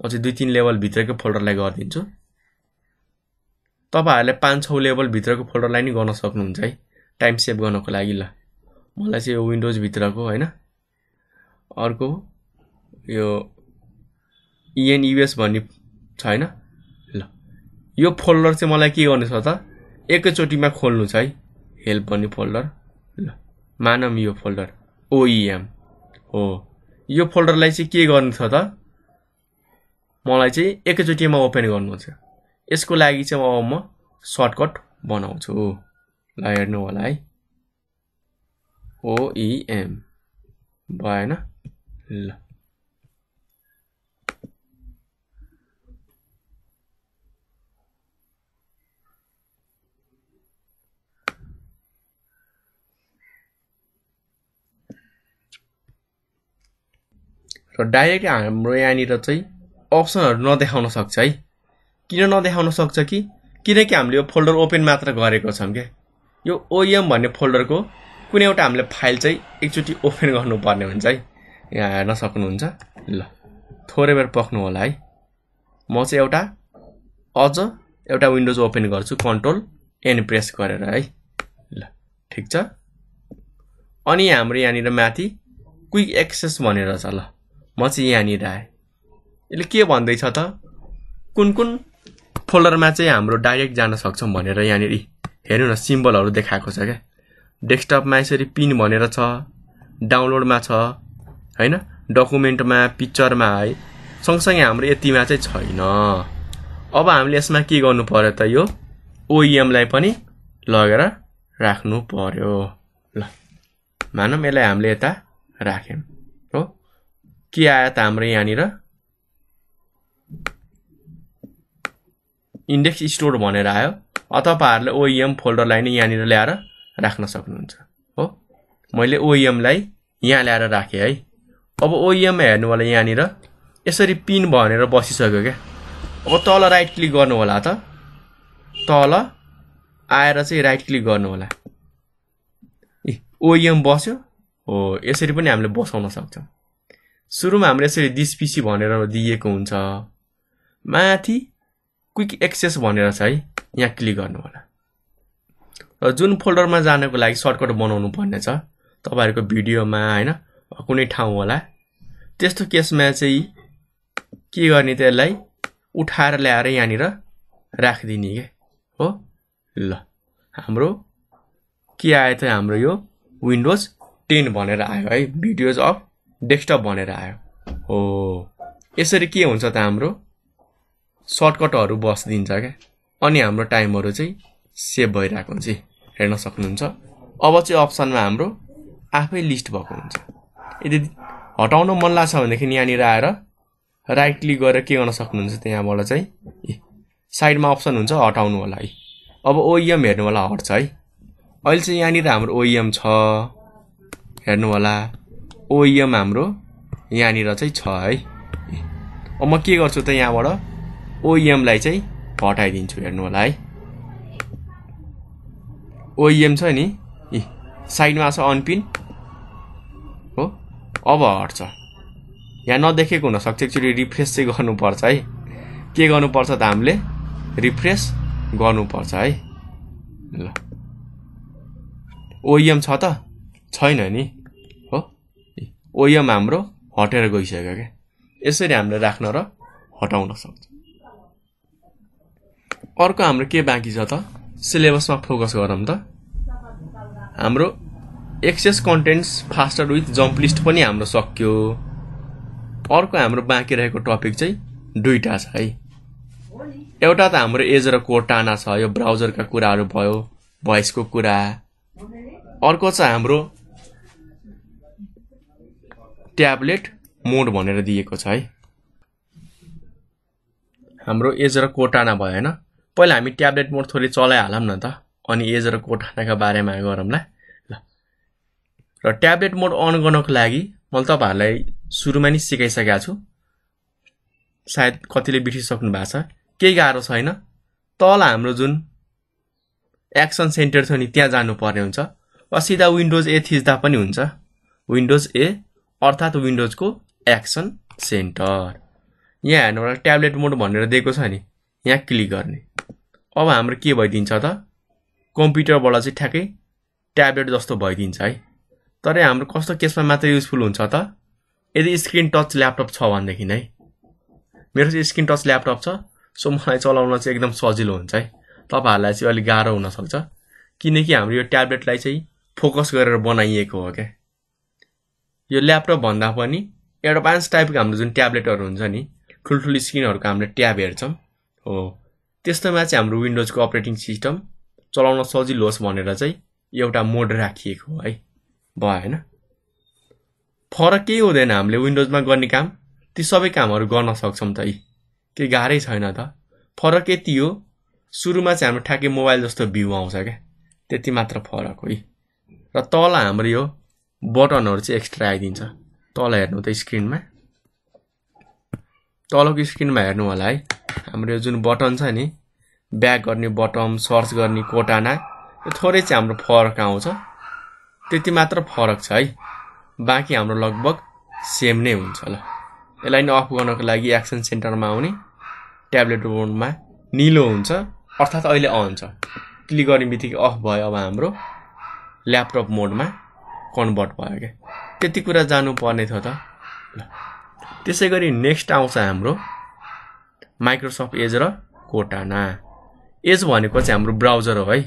म चाहिँ दुई तिन लेभलभित्रकै फोल्डरलाई गरिदिन्छु तपाईँहरूले पाँच छौ लेभलभित्रको फोल्डरलाई नि गर्न सक्नुहुन्छ है टाइम सेभ गर्नको लागि ल मलाई चाहिँ यो विन्डोजभित्रको होइन अर्को यो इएनयुएस e भन्ने छ होइन ल यो फोल्डर चाहिँ मलाई के गर्नु छ त एकैचोटिमा खोल्नु छ है हेल्प भन्ने फोल्डर ल मानम यो फोल्डर ओइएम e हो यो फोल्डरलाई चाहिँ के गर्नु छ त मलाई चाहिँ एकैचोटिमा ओपन गर्नु छ यसको लागि चाहिँ अब म सर्टकट बनाउँछु e ल हेर्नु होला है ओइएम भएन ल र डाइरेक्ट हाम्रो यहाँनिर चाहिँ अप्सनहरू नदेखाउन सक्छ है किन नदेखाउन सक्छ कि किनकि हामीले यो फोल्डर ओपन मात्र गरेको छौँ क्या यो ओएम भन्ने फोल्डरको कुनै एउटा हामीले फाइल चाहिँ एकचोटि ओपन गर्नुपर्ने हुन्छ है यहाँ हेर्न सक्नुहुन्छ ल थोरै बेर पक्नु होला है म चाहिँ एउटा अझ एउटा विन्डोज ओपन गर्छु कन्ट्रोल एन प्रेस गरेर है ल ठिक छ अनि हाम्रो यहाँनिर माथि क्विक एक्सेस भनेर छ ल म चाहिँ यहाँनिर आएँ यसले के भन्दैछ त कुन कुन फोल्डरमा चाहिँ हाम्रो डाइरेक्ट जान सक्छौँ भनेर यहाँनिर हेर्नु न सिम्बलहरू देखाएको छ क्या डेस्कटपमा यसरी पिन भनेर छ डाउनलोडमा छ होइन डकुमेन्टमा पिक्चरमा है सँगसँगै हाम्रो यतिमा चाहिँ छैन अब हामीले यसमा के गर्नु पऱ्यो त यो ओइएमलाई पनि लगेर राख्नु पऱ्यो ल मानौँ यसलाई हामीले यता राख्यौँ के आयो त हाम्रो यहाँनिर इन्डेक्स स्टोर भनेर आयो तपाईँहरूले ओइएम e फोल्डरलाई नै यहाँनिर ल्याएर राख्न सक्नुहुन्छ हो मैले ओइएमलाई e यहाँ ल्याएर राखेँ है अब ओइएम e हेर्नु होला यहाँनिर यसरी पिन भनेर बसिसक्यो क्या अब तल राइट क्लिक गर्नु होला त तल आएर चाहिँ राइट क्लिक गर्नु होला ए ओइएम बस्यो हो यसरी पनि हामीले बसाउन सक्छौँ सुरुमा हाम्रो यसरी डिसपिसी भनेर दिएको हुन्छ माथि क्विक एक्सेस भनेर छ है यहाँ क्लिक गर्नु होला र जुन फोल्डरमा जानको लागि सर्टकट बनाउनु पर्ने छ तपाईँहरूको भिडियोमा होइन कुनै ठाउँ होला त्यस्तो केसमा चाहिँ के गर्ने त्यसलाई उठाएर ल्याएर यहाँनिर राखिदिने क्या हो ल हाम्रो के आयो त हाम्रो यो विन्डोज टेन भनेर आयो है भिडियोज अफ डेस्कटप भनेर आयो हो यसरी के हुन्छ त हाम्रो सर्टकटहरू बसिदिन्छ क्या अनि हाम्रो टाइमहरू चाहिँ सेभ भइरहेको हुन्छ हेर्न सक्नुहुन्छ अब चाहिँ अप्सनमा हाम्रो आफै लिस्ट भएको हुन्छ यदि हटाउन मन लाग्छ भनेदेखि यहाँनिर आएर राइट क्लिक गरेर के गर्न सक्नुहुन्छ त्यहाँबाट चाहिँ साइडमा अप्सन हुन्छ हटाउनु होला है अब ओइएम e हेर्नु होला हट्छ है अहिले चाहिँ यहाँनिर हाम्रो ओइएम e छ हेर्नु होला ओइएम हाम्रो यहाँनिर चाहिँ छ है अब म के गर्छु त यहाँबाट ओइएमलाई चाहिँ हटाइदिन्छु हेर्नु होला है ओइएम छ नि साइडमा छ अनपिन हो अब हट्छ यहाँ नदेखेको हुनसक्छ एक्चुली रिफ्रेस चाहिँ गर्नुपर्छ है के गर्नुपर्छ त हामीले रिफ्रेस गर्नुपर्छ है ल ओइएम छ त छैन नि ओएम हाम्रो हटेर गइसक्यो क्या यसरी हामीले राख्न र हटाउन सक्छ अर्को हाम्रो के बाँकी छ त सिलेबसमा फोकस गरौँ त हाम्रो access contents faster with jump list पनि हाम्रो सक्यो अर्को हाम्रो बाँकी रहेको टपिक चाहिँ दुईवटा छ है एउटा त हाम्रो एज र कोटाना छ यो ब्राउजरका कुराहरू भयो भोइसको कुरा अर्को छ हाम्रो ट्याब्लेट मोड भनेर दिएको छ है हाम्रो एज र कोटाना भएन पहिला हामी ट्याब्लेट मोड थोरै चलाइहालौँ न त अनि एज र कोटानाको बारेमा गरौँला ल र ट्याब्लेट मोड अन गर्नको लागि मैले तपाईँहरूलाई सुरुमा नि सिकाइसकेको छु सायद कतिले बिर्सिसक्नु भएको छ केही गाह्रो छैन तल हाम्रो जुन एक्सन सेन्टर छ नि त्यहाँ जानुपर्ने हुन्छ वा सिधा विन्डोज ए थिच्दा पनि हुन्छ विन्डोज ए अर्थात् विन्डोजको एक्सन सेन्टर यहाँ हेर्नु होला ट्याब्लेट मोड भनेर दिएको छ नि यहाँ क्लिक गर्ने अब हाम्रो के भइदिन्छ त कम्प्युटरबाट चाहिँ ठ्याक्कै ट्याब्लेट जस्तो भइदिन्छ है तर हाम्रो कस्तो केसमा मात्र युजफुल हुन्छ त यदि स्क्रिन टच ल्यापटप छ भनेदेखि है मेरो चाहिँ स्क्रिन टच ल्यापटप छ सो मलाई चलाउन चाहिँ एकदम सजिलो हुन्छ है तपाईँहरूलाई चाहिँ अलिक गाह्रो हुनसक्छ किनकि हाम्रो यो ट्याब्लेटलाई चाहिँ फोकस गरेर बनाइएको हो क्या यो ल्यापटप भन्दा पनि एडभान्स टाइपको हाम्रो जुन ट्याब्लेटहरू हुन्छ नि ठुल्ठुलो स्क्रिनहरूको हामीले ट्याब हेर्छौँ हो त्यस्तोमा चाहिँ हाम्रो विन्डोजको अपरेटिङ सिस्टम चलाउन सजिलो होस् भनेर चाहिँ एउटा मोड राखिएको हो है भयो होइन फरक केही हुँदैन हामीले विन्डोजमा गर्ने काम ती सबै कामहरू गर्न सक्छौँ त यी केही गाह्रै छैन त फरक यति हो सुरुमा चाहिँ हाम्रो ठ्याक्कै मोबाइल जस्तो भ्यू आउँछ क्या त्यति मात्र फरक हो र तल हाम्रो यो बटनहरू चाहिँ एक्स्ट्रा आइदिन्छ तल हेर्नु त स्क्रिनमा तलको स्क्रिनमा हेर्नु होला है हाम्रो यो जुन बटन छ नि ब्याक गर्ने बटन सर्च गर्ने कोटाना यो थोरै चाहिँ हाम्रो फरक आउँछ त्यति मात्र फरक छ है बाँकी हाम्रो लगभग सेम नै हुन्छ ल यसलाई नै अफ गर्नको लागि एक्सन सेन्टरमा आउने ट्याब्लेट मोडमा निलो हुन्छ अर्थात् अहिले अन छ क्लिक गर्ने बित्तिकै अफ भयो अब हाम्रो ल्यापटप मोडमा कन्भर्ट भयो क्या त्यति कुरा जानुपर्ने थियो त ल त्यसै गरी नेक्स्ट आउँछ हाम्रो माइक्रोसफ्ट एज र कोटाना एज भनेको चाहिँ हाम्रो ब्राउजर हो है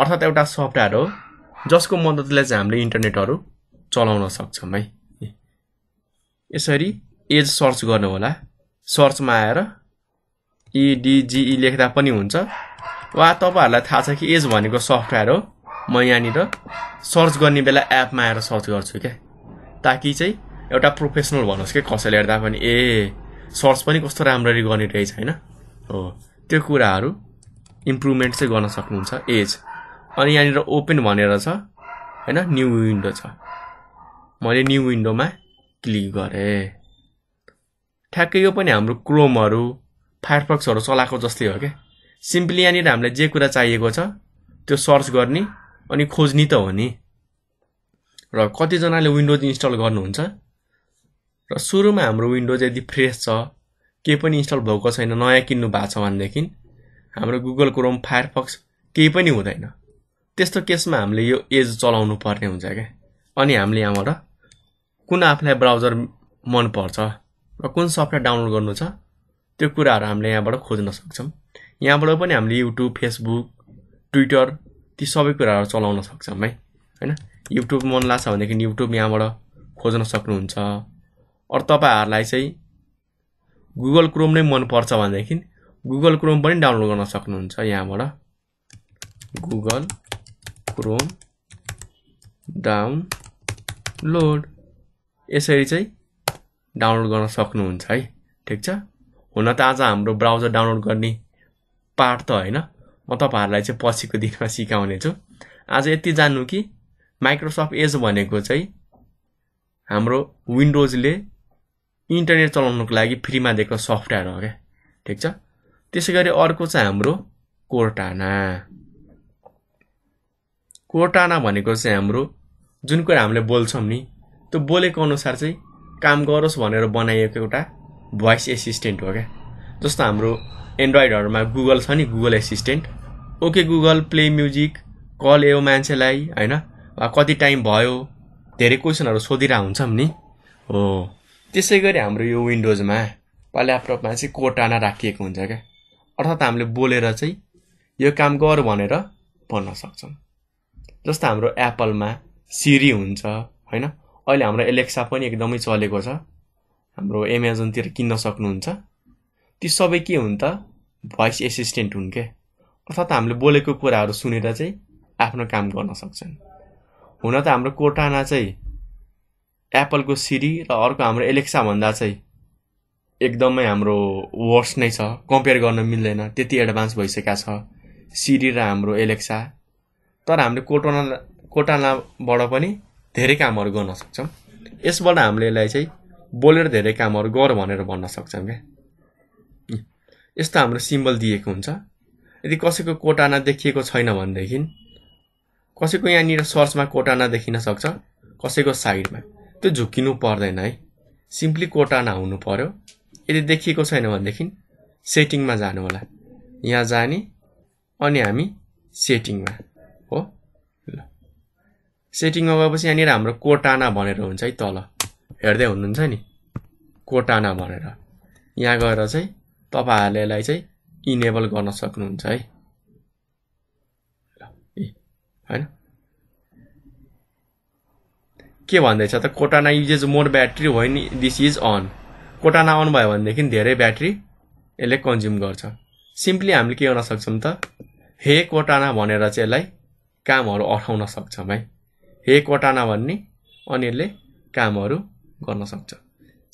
अर्थात् एउटा सफ्टवेयर हो जसको मद्दतले चाहिँ हामीले इन्टरनेटहरू चलाउन सक्छौँ है यसरी एज सर्च गर्नु गर्नुहोला सर्चमा आएर इडिजिई e e लेख्दा पनि हुन्छ वा तपाईँहरूलाई थाहा छ कि एज भनेको सफ्टवेयर हो म यहाँनिर सर्च गर्ने बेला एपमा आएर सर्च गर्छु क्या ताकि चाहिँ एउटा प्रोफेसनल भनोस् क्या कसैले हेर्दा पनि ए सर्च पनि कस्तो राम्ररी गर्ने रहेछ होइन हो त्यो कुराहरू इम्प्रुभमेन्ट चाहिँ गर्न सक्नुहुन्छ एज अनि यहाँनिर ओपन भनेर छ होइन न्यु विन्डो छ मैले न्यु विन्डोमा क्लिक गरेँ ठ्याक्कै यो पनि हाम्रो क्रोमहरू फायरफक्सहरू चलाएको जस्तै हो क्या सिम्पली यहाँनिर हामीलाई जे कुरा चाहिएको छ त्यो सर्च गर्ने अनि खोज्ने त हो नि र कतिजनाले विन्डोज इन्स्टल गर्नुहुन्छ र सुरुमा हाम्रो विन्डोज यदि फ्रेस छ केही पनि इन्स्टल भएको छैन नयाँ किन्नु भएको छ भनेदेखि हाम्रो गुगल क्रोम फायरफक्स केही पनि हुँदैन त्यस्तो केसमा हामीले यो एज चलाउनु पर्ने हुन्छ क्या अनि हामीले यहाँबाट कुन आफूलाई ब्राउजर मनपर्छ र कुन सफ्टवेयर डाउनलोड गर्नु छ त्यो कुराहरू हामीले यहाँबाट खोज्न सक्छौँ यहाँबाट पनि हामीले युट्युब फेसबुक ट्विटर ती सबै कुराहरू चलाउन सक्छौँ है होइन युट्युब मन लाग्छ भनेदेखि युट्युब यहाँबाट खोज्न सक्नुहुन्छ अरू तपाईँहरूलाई चाहिँ गुगल क्रोम नै मनपर्छ भनेदेखि गुगल क्रोम पनि डाउनलोड गर्न सक्नुहुन्छ यहाँबाट गुगल क्रोम डाउनलोड यसरी चाहिँ डाउनलोड गर्न सक्नुहुन्छ है ठिक छ हुन त आज हाम्रो ब्राउजर डाउनलोड गर्ने पार्ट त होइन म तपाईँहरूलाई चाहिँ पछिको दिनमा सिकाउनेछु आज यति जान्नु कि माइक्रोसफ्ट एज भनेको चाहिँ हाम्रो विन्डोजले इन्टरनेट चलाउनुको लागि फ्रीमा दिएको सफ्टवेयर हो क्या ठिक छ त्यसै गरी अर्को चाहिँ हाम्रो कोर्टाना कोर्टाना भनेको चाहिँ हाम्रो जुन कुरा हामीले बोल्छौँ नि त्यो बोलेको अनुसार चाहिँ काम गरोस् भनेर बनाइएको एउटा भोइस एसिस्टेन्ट हो क्या जस्तो हाम्रो एन्ड्रोइडहरूमा गुगल छ नि Google assistant okay Google play music call एऊ मान्छेलाई होइन वा कति टाइम भयो धेरै क्वेसनहरू सोधिरहेको हुन्छौँ नि हो त्यसै गरी हाम्रो यो विन्डोजमा ल्यापटपमा चाहिँ कोटाना राखिएको हुन्छ क्या अर्थात् हामीले बोलेर चाहिँ यो काम गर भनेर भन्न सक्छौँ जस्तो हाम्रो एप्पलमा सिरी हुन्छ होइन अहिले हाम्रो एलेक्सा पनि एकदमै चलेको छ हाम्रो एमाजोनतिर किन्न सक्नुहुन्छ ती सबै के हुन् त भोइस एसिस्टेन्ट हुन् क्या अर्थात् हामीले बोलेको कुराहरू सुनेर चाहिँ आफ्नो काम गर्न सक्छन् हुन त हाम्रो कोटाना चाहिँ एप्पलको सिरी र अर्को हाम्रो एलेक्साभन्दा चाहिँ एकदमै हाम्रो वर्स नै छ कम्पेयर गर्न मिल्दैन त्यति एडभान्स भइसकेका छ सिरी र हाम्रो एलेक्सा तर हामीले कोटाना कोटानाबाट पनि धेरै कामहरू गर्न सक्छौँ यसबाट हामीले यसलाई चाहिँ बोलेर धेरै कामहरू गर भनेर भन्न सक्छौँ क्या यस्तो हाम्रो सिम्बल दिएको हुन्छ यदि कसैको कोटाना देखिएको छैन भनेदेखि कसैको यहाँनिर सर्चमा कोटाना देखिन सक्छ कसैको साइडमा त्यो झुक्किनु पर्दैन है सिम्पली कोटाना हुनु पर्यो यदि देखिएको छैन भनेदेखि सेटिङमा जानु होला यहाँ जाने अनि हामी सेटिङमा हो ल सेटिङमा गएपछि यहाँनिर हाम्रो कोटाना भनेर हुन्छ है तल हेर्दै हुनुहुन्छ नि कोटाना भनेर यहाँ गएर चाहिँ तपाईँहरूले यसलाई चाहिँ इनेबल गर्न सक्नुहुन्छ है होइन के भन्दैछ त कोटाना युजेज मोर ब्याट्री होइन this is on Cortana on भयो भनेदेखि धेरै ब्याट्री यसले कन्ज्युम गर्छ सिम्पली हामीले के गर्न सक्छौँ त हे कोटाना भनेर चाहिँ यसलाई कामहरू अठाउन सक्छौँ है हे कोटाना भन्ने अनि यसले कामहरू गर्न सक्छ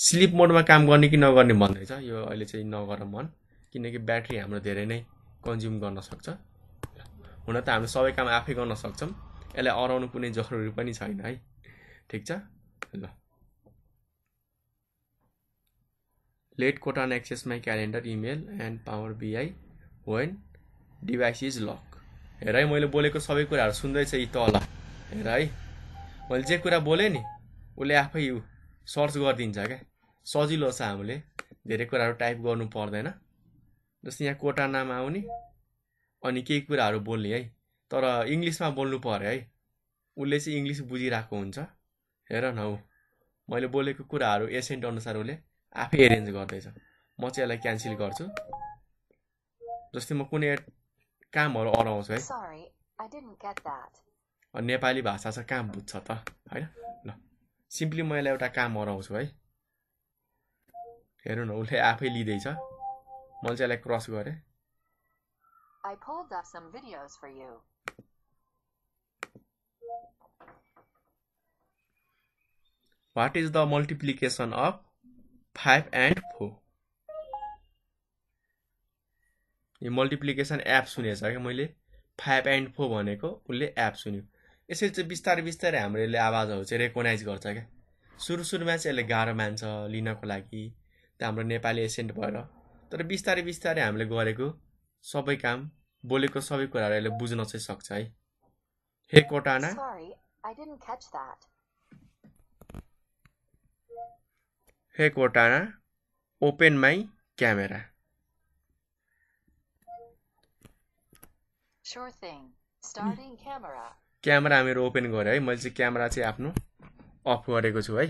स्लिप मोडमा काम गर्ने कि नगर्ने भन्दैछ यो अहिले चाहिँ नगर मन किनकि ब्याट्री हाम्रो धेरै नै कन्ज्युम गर्न सक्छ हुन त हामी सबै काम आफै गर्न सक्छौँ यसलाई अराउनु कुनै जरुरी पनि छैन है ठिक छ ल let Cortana access my calendar email and Power BI when device is lock हेर है मैले बोलेको सबै कुराहरू सुन्दैछ यी तल हेर है मैले जे कुरा बोलेँ नि उसले आफै सर्च गरिदिन्छ क्या सजिलो छ हामीले धेरै कुराहरू टाइप गर्नु पर्दैन जस्तै यहाँ कोटा नाम आउने अनि केही कुराहरू बोल्ने है तर इङ्ग्लिसमा बोल्नु पऱ्यो है उसले चाहिँ इङ्ग्लिस बुझिरहेको हुन्छ हेर न हौ मैले बोलेको कुराहरू एसेन्ट अनुसार उसले आफै एरेन्ज गर्दैछ म चाहिँ यसलाई क्यान्सल गर्छु जस्तै म कुनै कामहरू अराउँछु है नेपाली भाषा चाहिँ कहाँ बुझ्छ त होइन ल सिम्पली म यसलाई एउटा काम हराउँछु है हेर्नु न उसले आफै लिँदैछ मैले चाहिँ यसलाई क्रस गरेँ what is the multiplication of five and four यो मल्टिप्लिकेसन एप सुनेछ क्या मैले फाइभ एन्ड फोर भनेको उसले एप सुन्यो यसरी चाहिँ बिस्तारै बिस्तारै हाम्रो यसले आवाजहरू चाहिँ रेकगनाइज गर्छ क्या सुरु सुरुमा चाहिँ यसले गाह्रो मान्छ लिनको लागि त्यो हाम्रो नेपाली एसेन्ट भएर तर बिस्तारै बिस्तारै हामीले गरेको सबै काम बोलेको सबै कुराहरू यसले बुझ्न चाहिँ सक्छ है hey Cortana hey Cortana open my camera Sure thing. Starting camera. Camera मेरो ओपन गरेँ है मैले चाहिँ क्यामेरा चाहिँ आफ्नो अफ गरेको छु है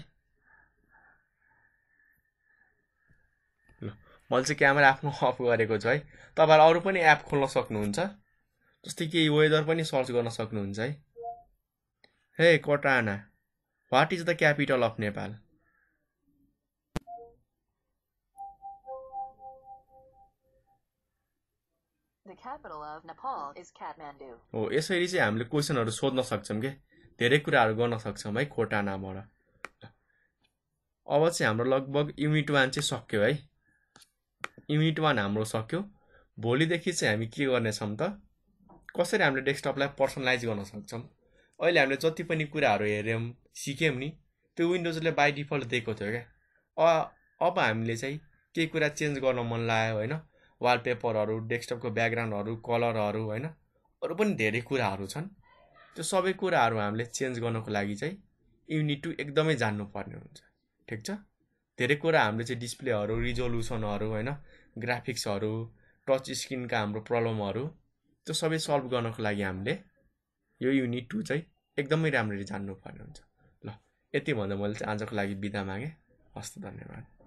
ल मैले चाहिँ क्यामेरा आफ्नो अफ गरेको छु है तपाईँहरू अरू पनि एप खोल्न सक्नुहुन्छ जस्तै केही वेदर पनि सर्च गर्न सक्नुहुन्छ है hey Cortana what is the capital of Nepal हो यसरी चाहिँ हामीले क्वेसनहरू सोध्न सक्छौँ कि धेरै कुराहरू गर्न सक्छौँ है खोटा नामबाट अब चाहिँ हाम्रो लगभग युनिट वान चाहिँ सक्यो है युनिट वान हाम्रो सक्यो भोलिदेखि चाहिँ हामी के गर्नेछौँ त कसरी हामीले डेस्कटपलाई पर्सनलाइज गर्न सक्छौँ अहिले हामीले जति पनि कुराहरू हेऱ्यौँ सिक्यौँ नि त्यो विन्डोजले बाई डिफल्ट दिएको थियो क्या अब हामीले चाहिँ केही कुरा चेन्ज गर्न मन लाग्यो होइन वालपेपरहरू डेस्कटपको ब्याकग्राउन्डहरू कलरहरू होइन अरू पनि धेरै कुराहरू छन् त्यो सबै कुराहरू हामीले चेन्ज गर्नको लागि चाहिँ युनिट टू एकदमै जान्नुपर्ने हुन्छ ठिक छ धेरै कुरा हामीले चाहिँ डिस्प्लेहरू रिजोल्युसनहरू होइन ग्राफिक्सहरू टच स्क्रिनका हाम्रो प्रब्लमहरू त्यो सबै सल्भ गर्नको लागि हामीले यो युनिट टू चाहिँ एकदमै राम्ररी जान्नुपर्ने हुन्छ ल यति भन्दा मैले चाहिँ आजको लागि बिदा मागेँ हस्त धन्यवाद